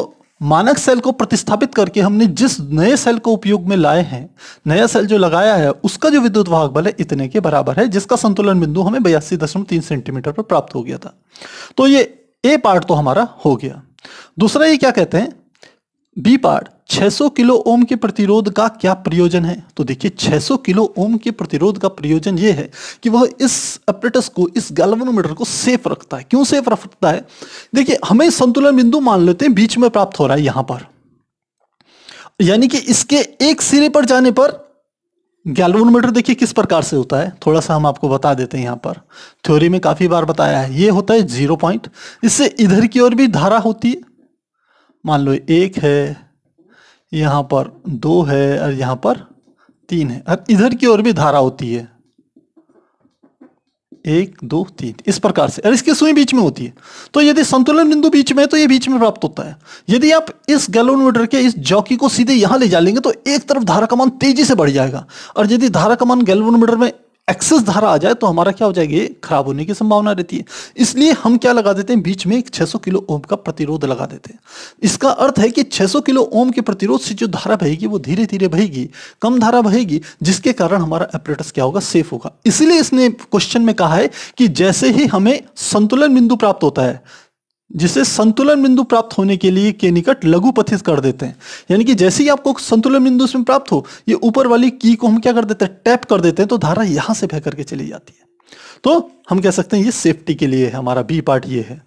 मानक सेल को प्रतिस्थापित करके हमने जिस नए सेल को उपयोग में लाए हैं नया सेल जो लगाया है उसका जो विद्युत वाहक बल है इतने के बराबर है जिसका संतुलन बिंदु हमें बयासी दशमलव तीन सेंटीमीटर पर प्राप्त हो गया था तो ये ए पार्ट तो हमारा हो गया दूसरा ये क्या कहते हैं बी पार्ट 600 किलो ओम के प्रतिरोध का क्या प्रयोजन है तो देखिए 600 किलो ओम के प्रतिरोध का प्रयोजन यह है कि वह इस अप्रेटस को इस गैल्वेनोमीटर को सेफ रखता है क्यों सेफ रखता है देखिए हमें संतुलन बिंदु मान लेते हैं बीच में प्राप्त हो रहा है यहां पर यानी कि इसके एक सिरे पर जाने पर गैल्वेनोमीटर देखिए किस प्रकार से होता है थोड़ा सा हम आपको बता देते हैं यहां पर थ्योरी में काफ़ी बार बताया है ये होता है जीरो पॉइंट इससे इधर की ओर भी धारा होती है मान लो एक है यहाँ पर दो है और यहाँ पर तीन है और इधर की ओर भी धारा होती है एक दो तीन इस प्रकार से और इसकी सुई बीच में होती है तो यदि संतुलन बिंदु बीच में है तो ये बीच में प्राप्त होता है यदि आप इस गैलोमीटर के इस जॉकी को सीधे यहां ले जा लेंगे तो एक तरफ धारा का मान तेजी से बढ़ जाएगा और यदि धारा का मान गैलोमीटर में एक्सेस धारा आ जाए तो हमारा क्या हो जाएगी खराब होने की संभावना रहती है इसलिए हम क्या लगा देते हैं बीच में एक 600 किलो ओम का प्रतिरोध लगा देते हैं इसका अर्थ है कि 600 किलो ओम के प्रतिरोध से जो धारा बहेगी वो धीरे धीरे बहेगी कम धारा बहेगी जिसके कारण हमारा ऑपरेटस क्या होगा सेफ होगा इसलिए इसने क्वेश्चन में कहा है कि जैसे ही हमें संतुलन बिंदु प्राप्त होता है जिसे संतुलन बिंदु प्राप्त होने के लिए के निकट लघु पथित कर देते हैं यानी कि जैसे ही आपको संतुलन बिंदु उसमें प्राप्त हो ये ऊपर वाली की को हम क्या कर देते हैं टैप कर देते हैं तो धारा यहां से बह करके चली जाती है तो हम कह सकते हैं ये सेफ्टी के लिए है हमारा बी पार्ट ये है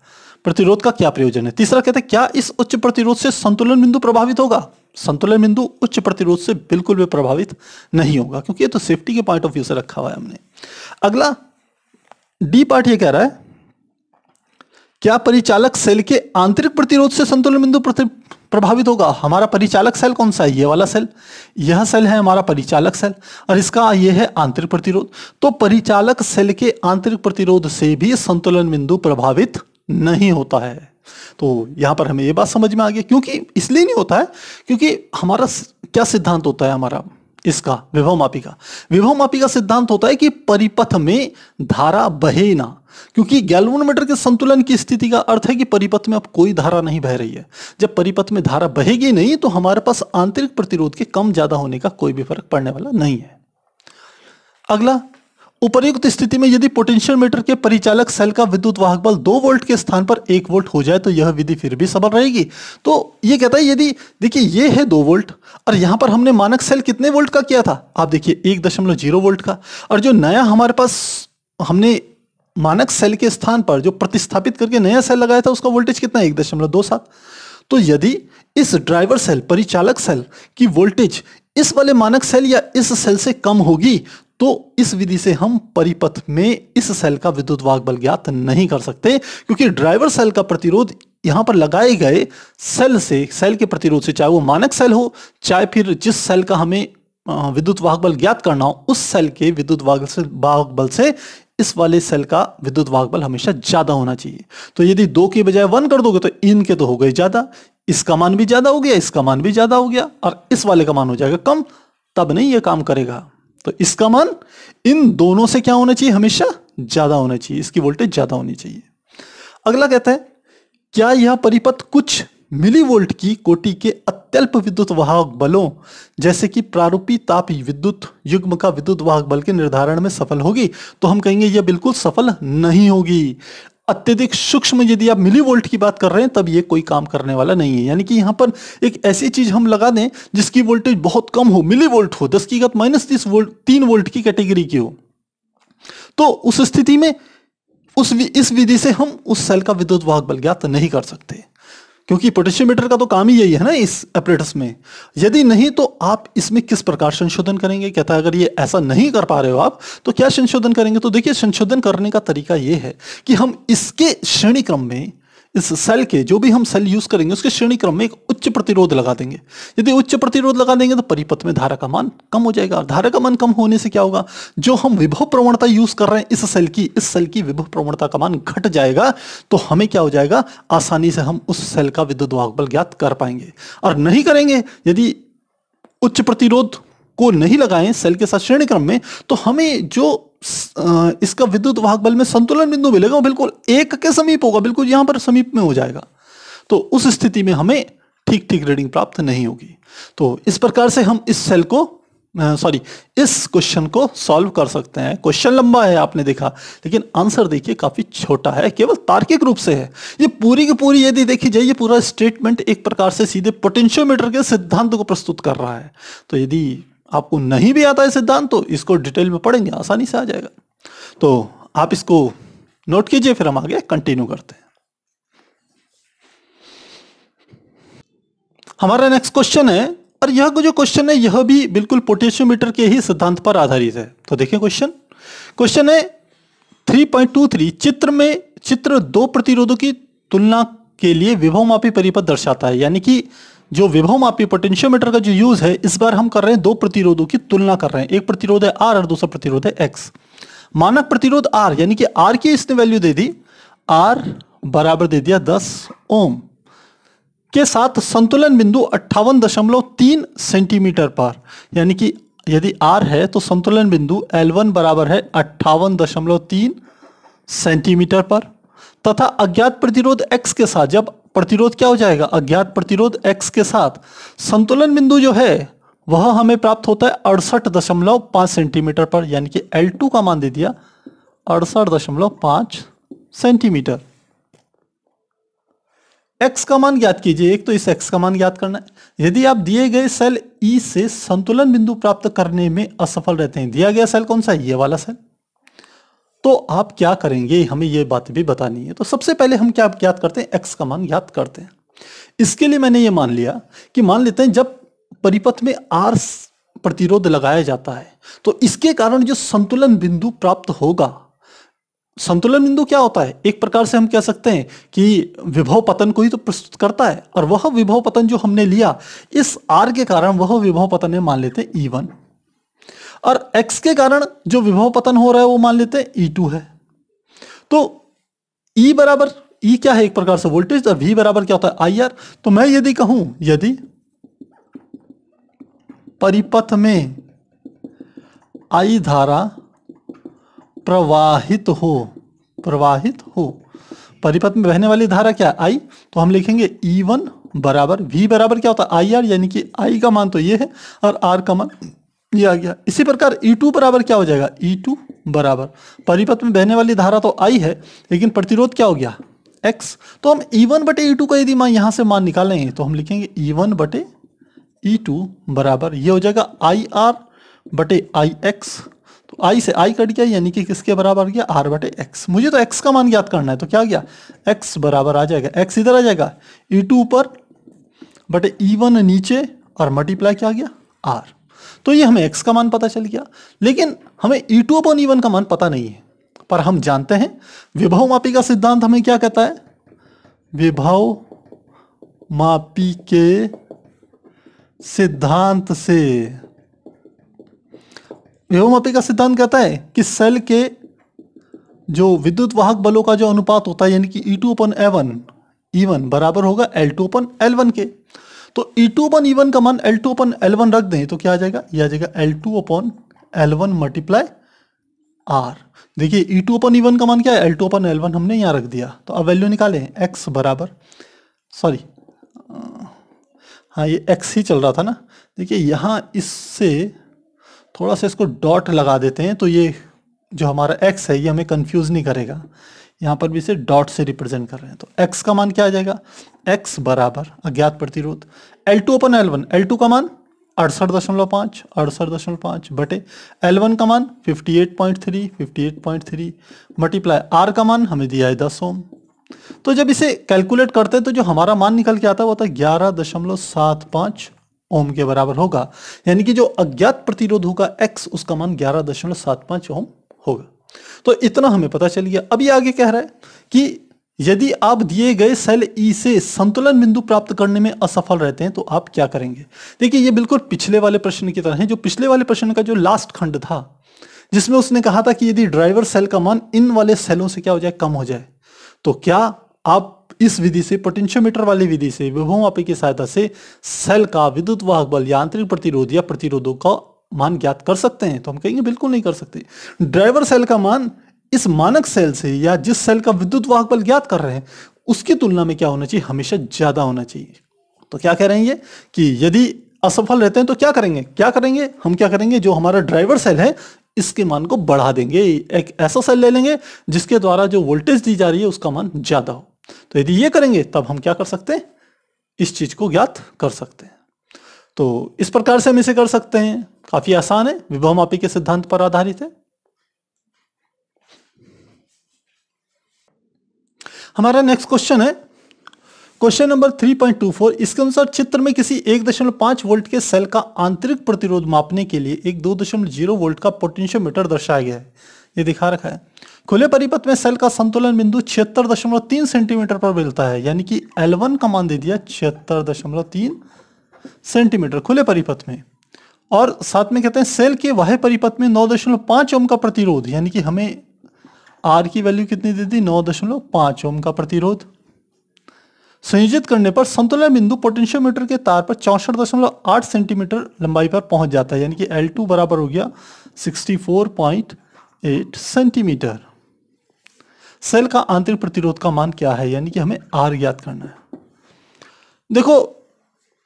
प्रतिरोध का क्या प्रयोजन है तीसरा कहते हैं क्या इस उच्च प्रतिरोध से संतुलन बिंदु प्रभावित होगा संतुलन बिंदु उच्च प्रतिरोध से बिल्कुल भी प्रभावित नहीं होगा क्योंकि ये तो सेफ्टी के पॉइंट ऑफ व्यू से रखा हुआ है हमने अगला डी पार्ट ये कह रहा है क्या परिचालक सेल के आंतरिक प्रतिरोध से संतुलन बिंदु प्रभावित होगा हमारा परिचालक सेल कौन सा है ये वाला सेल यह सेल है हमारा परिचालक सेल और इसका ये है आंतरिक प्रतिरोध तो परिचालक सेल के आंतरिक प्रतिरोध से भी संतुलन बिंदु प्रभावित नहीं होता है तो यहाँ पर हमें ये बात समझ में आ गई क्योंकि इसलिए नहीं होता है क्योंकि हमारा क्या सिद्धांत होता है हमारा इसका विभव मापी का विभव मापी का सिद्धांत होता है कि परिपथ में धारा बहे ना क्योंकि गैल्वोमीटर के संतुलन की स्थिति का अर्थ है कि परिपथ में अब कोई धारा नहीं बह रही है जब परिपथ में धारा बहेगी नहीं तो हमारे पास आंतरिक प्रतिरोध के कम ज्यादा होने का कोई भी फर्क पड़ने वाला नहीं है अगला उपरयुक्त स्थिति में यदि पोटेंशियल मीटर के परिचालक सेल का विद्युत वाहक बल दो वोल्ट के स्थान पर एक वोल्ट हो जाए तो यह विधि फिर भी सबल रहेगी तो ये कहता है यदि देखिए ये है दो वोल्ट और यहां पर हमने मानक सेल कितने वोल्ट का किया था आप देखिए एक दशमलव जीरो वोल्ट का और जो नया हमारे पास हमने मानक सेल के स्थान पर जो प्रतिस्थापित करके नया सेल लगाया था उसका वोल्टेज कितना एक दशमलव दो सात तो यदि इस ड्राइवर सेल परिचालक सेल की वोल्टेज इस वाले मानक सेल या इस सेल से कम होगी तो इस विधि से हम परिपथ में इस सेल का विद्युत वाहक बल ज्ञात नहीं कर सकते क्योंकि ड्राइवर सेल का प्रतिरोध यहां पर लगाए गए सेल से सेल के प्रतिरोध से चाहे वो मानक सेल हो चाहे फिर जिस सेल का हमें विद्युत वाहक बल ज्ञात करना हो उस सेल के विद्युत वाहक वाहक बल से इस वाले सेल का विद्युत वाहक बल हमेशा ज्यादा होना चाहिए तो यदि दो के बजाय वन कर दोगे तो इनके तो हो गए ज्यादा इसका मान भी ज्यादा हो गया इसका मान भी ज्यादा हो गया और इस वाले का मान हो जाएगा कम तब नहीं ये काम करेगा तो इसका मान इन दोनों से क्या होना चाहिए हमेशा ज्यादा होना चाहिए इसकी वोल्टेज ज्यादा होनी चाहिए अगला कहता है क्या यह परिपथ कुछ मिलीवोल्ट की कोटि के अत्यल्प विद्युत वाहक बलों जैसे कि प्रारूपी ताप विद्युत युग्म का विद्युत वाहक बल के निर्धारण में सफल होगी तो हम कहेंगे यह बिल्कुल सफल नहीं होगी अत्यधिक सूक्ष्म यदि आप मिली वोल्ट की बात कर रहे हैं तब ये कोई काम करने वाला नहीं है यानी कि यहां पर एक ऐसी चीज हम लगा दें जिसकी वोल्टेज बहुत कम हो मिली वोल्ट हो दस की घात माइनस तीस वोल्ट तीन वोल्ट की कैटेगरी की हो तो उस स्थिति में उस इस विधि से हम उस सेल का विद्युत वाहक बल ज्ञात नहीं कर सकते क्योंकि पोटेशियम मीटर का तो काम ही यही है ना इस अपरेटस में यदि नहीं तो आप इसमें किस प्रकार संशोधन करेंगे कहता है अगर ये ऐसा नहीं कर पा रहे हो आप तो क्या संशोधन करेंगे तो देखिए संशोधन करने का तरीका ये है कि हम इसके श्रेणी क्रम में इस सेल के जो भी हम सेल यूज करेंगे उसके श्रेणी क्रम में एक उच्च प्रतिरोध लगा देंगे यदि उच्च प्रतिरोध लगा देंगे तो परिपथ में धारा का मान कम हो जाएगा और धारा का मान कम होने से क्या होगा जो हम विभव प्रवणता यूज कर रहे हैं इस सेल की इस सेल की विभव प्रवणता का मान घट जाएगा तो हमें क्या हो जाएगा आसानी से हम उस सेल का विद्युत वाहक बल ज्ञात कर पाएंगे और नहीं करेंगे यदि उच्च प्रतिरोध को नहीं लगाएं सेल के साथ श्रेणी क्रम में तो हमें जो इसका विद्युत वाहक बल में संतुलन बिंदु मिलेगा वो बिल्कुल एक के समीप होगा बिल्कुल यहां पर समीप में हो जाएगा तो उस स्थिति में हमें ठीक ठीक रीडिंग प्राप्त नहीं होगी तो इस प्रकार से हम इस सेल को सॉरी इस क्वेश्चन को सॉल्व कर सकते हैं क्वेश्चन लंबा है आपने देखा लेकिन आंसर देखिए काफी छोटा है केवल तार्किक रूप से है ये पूरी की पूरी यदि देखी जाए ये पूरा स्टेटमेंट एक प्रकार से सीधे पोटेंशियोमीटर के सिद्धांत को प्रस्तुत कर रहा है तो यदि आपको नहीं भी आता है सिद्धांत तो इसको डिटेल में पढ़ेंगे आसानी से आ जाएगा तो आप इसको नोट कीजिए फिर हम आगे कंटिन्यू करते हैं हमारा नेक्स्ट क्वेश्चन है और यह जो क्वेश्चन है यह भी बिल्कुल पोटेशियोमीटर के ही सिद्धांत पर आधारित है तो देखिए क्वेश्चन क्वेश्चन है थ्री पॉइंट टू थ्री चित्र में चित्र दो प्रतिरोधों की तुलना के लिए विभवमापी परिपथ दर्शाता है यानी कि जो विभव मापी पोटेंशियोमीटर का जो यूज है इस बार हम कर रहे हैं दो प्रतिरोधों की तुलना कर रहे हैं एक प्रतिरोध है आर और दूसरा प्रतिरोध है एक्स मानक प्रतिरोध आर यानी कि आर की इसने वैल्यू दे दी आर बराबर दे दिया दस ओम के साथ संतुलन बिंदु अट्ठावन दशमलव तीन सेंटीमीटर पर यानी कि यदि आर है तो संतुलन बिंदु एल वन बराबर है अट्ठावन दशमलव तीन सेंटीमीटर पर तथा अज्ञात प्रतिरोध एक्स के साथ जब प्रतिरोध क्या हो जाएगा अज्ञात प्रतिरोध एक्स के साथ संतुलन बिंदु जो है वह हमें प्राप्त होता है अड़सठ दशमलव पांच सेंटीमीटर पर यानी कि एल टू का मान दे दिया अड़सठ दशमलव पांच सेंटीमीटर एक्स का मान ज्ञात कीजिए एक तो इस एक्स का मान ज्ञात करना है यदि आप दिए गए सेल ई e से संतुलन बिंदु प्राप्त करने में असफल रहते हैं दिया गया सेल कौन सा ये वाला सेल तो आप क्या करेंगे हमें ये बात भी बतानी है तो सबसे पहले हम क्या ज्ञात करते हैं एक्स का मान ज्ञात करते हैं इसके लिए मैंने ये मान लिया कि मान लेते हैं जब परिपथ में आर प्रतिरोध लगाया जाता है तो इसके कारण जो संतुलन बिंदु प्राप्त होगा संतुलन बिंदु क्या होता है एक प्रकार से हम कह सकते हैं कि विभव पतन को ही तो प्रस्तुत करता है और वह विभव पतन जो हमने लिया इस आर के कारण वह विभव पतन में मान लेते हैं ई e वन और एक्स के कारण जो विभव पतन हो रहा है वो मान लेते हैं ई e टू है तो ई e बराबर ई e क्या है एक प्रकार से वोल्टेज और वी बराबर क्या होता है आई आर तो मैं यदि कहूं यदि परिपथ में आई धारा प्रवाहित हो प्रवाहित हो परिपथ में बहने वाली धारा क्या है आई तो हम लिखेंगे ई e वन बराबर वी बराबर क्या होता है आई आर यानी कि आई का मान तो ये है और आर का मान ये आ गया इसी प्रकार ई e टू बराबर क्या हो जाएगा ई e टू बराबर परिपथ में बहने वाली धारा तो आई है लेकिन प्रतिरोध क्या हो गया एक्स तो हम ई e वन बटे ई टू का यदि मान यहाँ से मान निकालेंगे तो हम लिखेंगे ई वन बटे ई टू बराबर ये हो जाएगा आई आर बटे आई एक्स तो आई से आई कट गया यानी कि किसके बराबर गया आर बटे एक्स मुझे तो एक्स का मान ज्ञात करना है तो क्या गया एक्स बराबर आ जाएगा एक्स इधर आ जाएगा ई टू ऊपर बटे ई वन नीचे और मल्टीप्लाई क्या गया आर तो ये हमें एक्स का मान पता चल गया लेकिन हमें ई टू अपन ई वन का मान पता नहीं है पर हम जानते हैं विभव मापी का सिद्धांत हमें क्या कहता है विभव मापी के सिद्धांत से विभव मापी का सिद्धांत कहता है कि सेल के जो विद्युत वाहक बलों का जो अनुपात होता है यानी कि E two upon A one E one बराबर होगा L two upon L one के तो E two upon E one का मान L two upon L one रख दें तो क्या आ जाएगा यह आ जाएगा L two upon L one multiply R देखिए E two upon E one का मान क्या है L two upon L one हमने यहाँ रख दिया तो अब वैल्यू निकालें एक्स बराबर सॉरी हाँ ये एक्स ही चल रहा था ना देखिए यहाँ इससे थोड़ा सा इसको डॉट लगा देते हैं तो ये जो हमारा एक्स है ये हमें कन्फ्यूज़ नहीं करेगा यहां पर भी इसे डॉट से रिप्रेजेंट कर रहे हैं तो x का मान क्या आ जाएगा x बराबर अज्ञात प्रतिरोध L2 to upon L one का मान अड़सठ दशमलव पाँच अड़सठ दशमलव पाँच बटे एल वन का मान fifty eight point three fifty eight point three multiply R का मान हमें दिया है दस ओम तो जब इसे कैलकुलेट करते हैं तो जो हमारा मान निकल के आता है वो था ग्यारह दशमलव सात पाँच ओम के बराबर होगा यानी कि जो अज्ञात प्रतिरोध होगा एक्स उसका मान ग्यारह दशमलव सात पाँच ओम होगा तो इतना हमें पता चल गया अभी आगे कह रहा है कि यदि आप दिए गए सेल ई से संतुलन बिंदु प्राप्त करने में असफल रहते हैं तो आप क्या करेंगे देखिए ये बिल्कुल पिछले वाले प्रश्न की तरह है जो पिछले वाले प्रश्न का जो लास्ट खंड था जिसमें उसने कहा था कि यदि ड्राइवर सेल का मान इन वाले सेलों से क्या हो जाए कम हो जाए तो क्या आप इस विधि से पोटेंशियोमीटर वाली विधि से विभवापी की सहायता से सेल का विद्युत वाहक बल यांत्रिक प्रतिरोध या प्रतिरोधों का मान ज्ञात कर सकते हैं तो हम कहेंगे बिल्कुल नहीं कर सकते ड्राइवर सेल का मान इस मानक सेल से या जिस सेल का विद्युत वाहक बल ज्ञात कर रहे हैं उसकी तुलना में क्या होना चाहिए हमेशा ज्यादा होना चाहिए तो क्या कह रहे हैं ये कि यदि असफल रहते हैं तो क्या करेंगे क्या करेंगे हम क्या करेंगे जो हमारा ड्राइवर सेल है इसके मान को बढ़ा देंगे एक ऐसा सेल ले लेंगे जिसके द्वारा जो वोल्टेज दी जा रही है उसका मान ज्यादा हो तो यदि ये करेंगे तब हम क्या कर सकते हैं इस चीज को ज्ञात कर सकते हैं तो इस प्रकार से हम इसे कर सकते हैं काफी आसान है विभव मापी के सिद्धांत पर आधारित है हमारा नेक्स्ट क्वेश्चन है क्वेश्चन नंबर 3.24 इसके अनुसार चित्र में किसी 1.5 वोल्ट के सेल का आंतरिक प्रतिरोध मापने के लिए एक 2.0 वोल्ट का पोटेंशियोमीटर दर्शाया गया है ये दिखा रखा है खुले परिपथ में सेल का संतुलन बिंदु छिहत्तर दशमलव तीन सेंटीमीटर पर मिलता है यानी कि एलवन का मान दे दिया छिहत्तर दशमलव तीन सेंटीमीटर खुले परिपथ में और साथ में कहते हैं सेल के वाह परिपथ में नौ दशमलव पाँच ओम का प्रतिरोध यानी कि हमें आर की वैल्यू कितनी दे दी नौ दशमलव पाँच ओम का प्रतिरोध संयोजित करने पर संतुलन बिंदु पोटेंशियोमीटर के तार पर चौंसठ दशमलव आठ सेंटीमीटर लंबाई पर पहुंच जाता है यानी कि एल टू बराबर हो गया sixty four point eight centimetre cell का आंतरिक प्रतिरोध का मान क्या है यानी कि हमें आर ज्ञात करना है देखो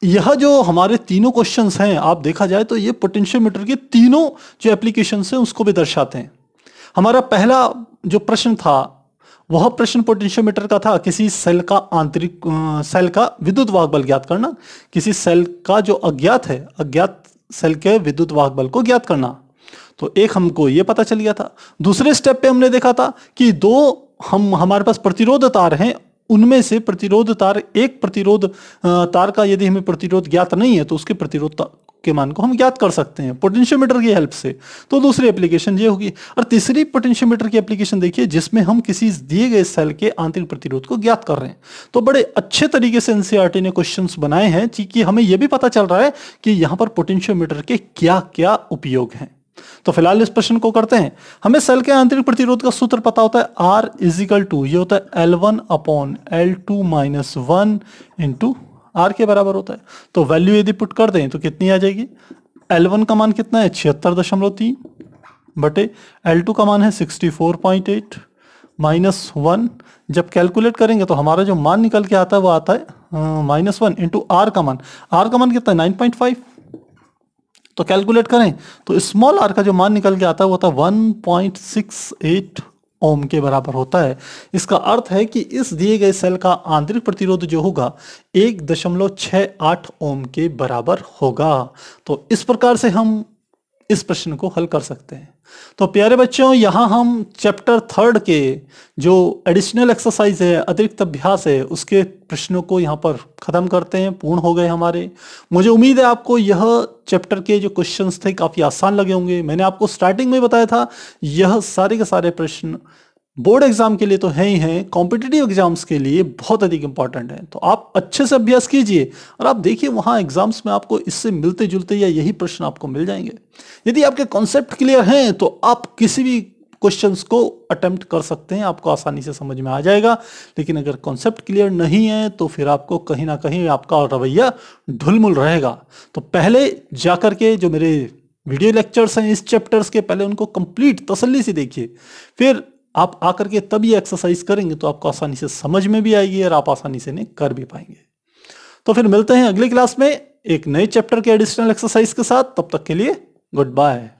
यह जो हमारे तीनों क्वेश्चंस हैं आप देखा जाए तो ये पोटेंशियोमीटर के तीनों जो एप्लीकेशन हैं उसको भी दर्शाते हैं हमारा पहला जो प्रश्न था वह प्रश्न पोटेंशियोमीटर का था किसी सेल का आंतरिक सेल का विद्युत वाहक बल ज्ञात करना किसी सेल का जो अज्ञात है अज्ञात सेल के विद्युत वाहक बल को ज्ञात करना तो एक हमको ये पता चल गया था दूसरे स्टेप पे हमने देखा था कि दो हम हमारे पास प्रतिरोध तार हैं उनमें से प्रतिरोध तार एक प्रतिरोध तार का यदि हमें प्रतिरोध ज्ञात नहीं है तो उसके प्रतिरोध के मान को हम ज्ञात कर सकते हैं पोटेंशियोमीटर की हेल्प से तो दूसरी एप्लीकेशन ये होगी और तीसरी पोटेंशियोमीटर की एप्लीकेशन देखिए जिसमें हम किसी दिए गए सेल के आंतरिक प्रतिरोध को ज्ञात कर रहे हैं तो बड़े अच्छे तरीके से एनसीईआरटी ने क्वेश्चंस बनाए हैं कि हमें यह भी पता चल रहा है कि यहां पर पोटेंशियोमीटर के क्या क्या उपयोग हैं तो फिलहाल इस प्रश्न को करते हैं हमें सेल के आंतरिक प्रतिरोध का सूत्र पता होता है आर इजिकल टू ये होता है L one upon L two minus one into R के बराबर होता है तो वैल्यू यदि पुट कर दें तो कितनी आ जाएगी एल वन का मान कितना है छिहत्तर दशमलव तीन बटे एल टू का मान है sixty four point eight minus one जब कैलकुलेट करेंगे तो हमारा जो मान निकल के आता है वो आता है माइनस वन इंटू आर का मान आर का मान कितना है नाइन पॉइंट फाइव तो कैलकुलेट करें तो स्मॉल आर का जो मान निकल के आता है वो था 1.68 ओम के बराबर होता है इसका अर्थ है कि इस दिए गए सेल का आंतरिक प्रतिरोध जो होगा एक दशमलव छः आठ ओम के बराबर होगा तो इस प्रकार से हम इस प्रश्न को हल कर सकते हैं तो प्यारे बच्चों यहाँ हम चैप्टर थर्ड के जो एडिशनल एक्सरसाइज है अतिरिक्त अभ्यास है उसके प्रश्नों को यहाँ पर ख़त्म करते हैं पूर्ण हो गए हमारे मुझे उम्मीद है आपको यह चैप्टर के जो क्वेश्चंस थे काफ़ी आसान लगे होंगे मैंने आपको स्टार्टिंग में बताया था यह सारे के सारे प्रश्न बोर्ड एग्जाम के लिए तो है ही है कॉम्पिटेटिव एग्जाम्स के लिए बहुत अधिक इंपॉर्टेंट है तो आप अच्छे से अभ्यास कीजिए और आप देखिए वहाँ एग्जाम्स में आपको इससे मिलते जुलते या यही प्रश्न आपको मिल जाएंगे यदि आपके कॉन्सेप्ट क्लियर हैं तो आप किसी भी क्वेश्चंस को अटेम्प्ट कर सकते हैं आपको आसानी से समझ में आ जाएगा लेकिन अगर कॉन्सेप्ट क्लियर नहीं है तो फिर आपको कहीं ना कहीं आपका रवैया ढुलमुल रहेगा तो पहले जा कर के जो मेरे वीडियो लेक्चर्स हैं इस चैप्टर्स के पहले उनको कंप्लीट तसल्ली से देखिए फिर आप आकर के तब ये एक्सरसाइज करेंगे तो आपको आसानी से समझ में भी आएगी और आप आसानी से नहीं कर भी पाएंगे तो फिर मिलते हैं अगले क्लास में एक नए चैप्टर के एडिशनल एक्सरसाइज के साथ तब तक के लिए गुड बाय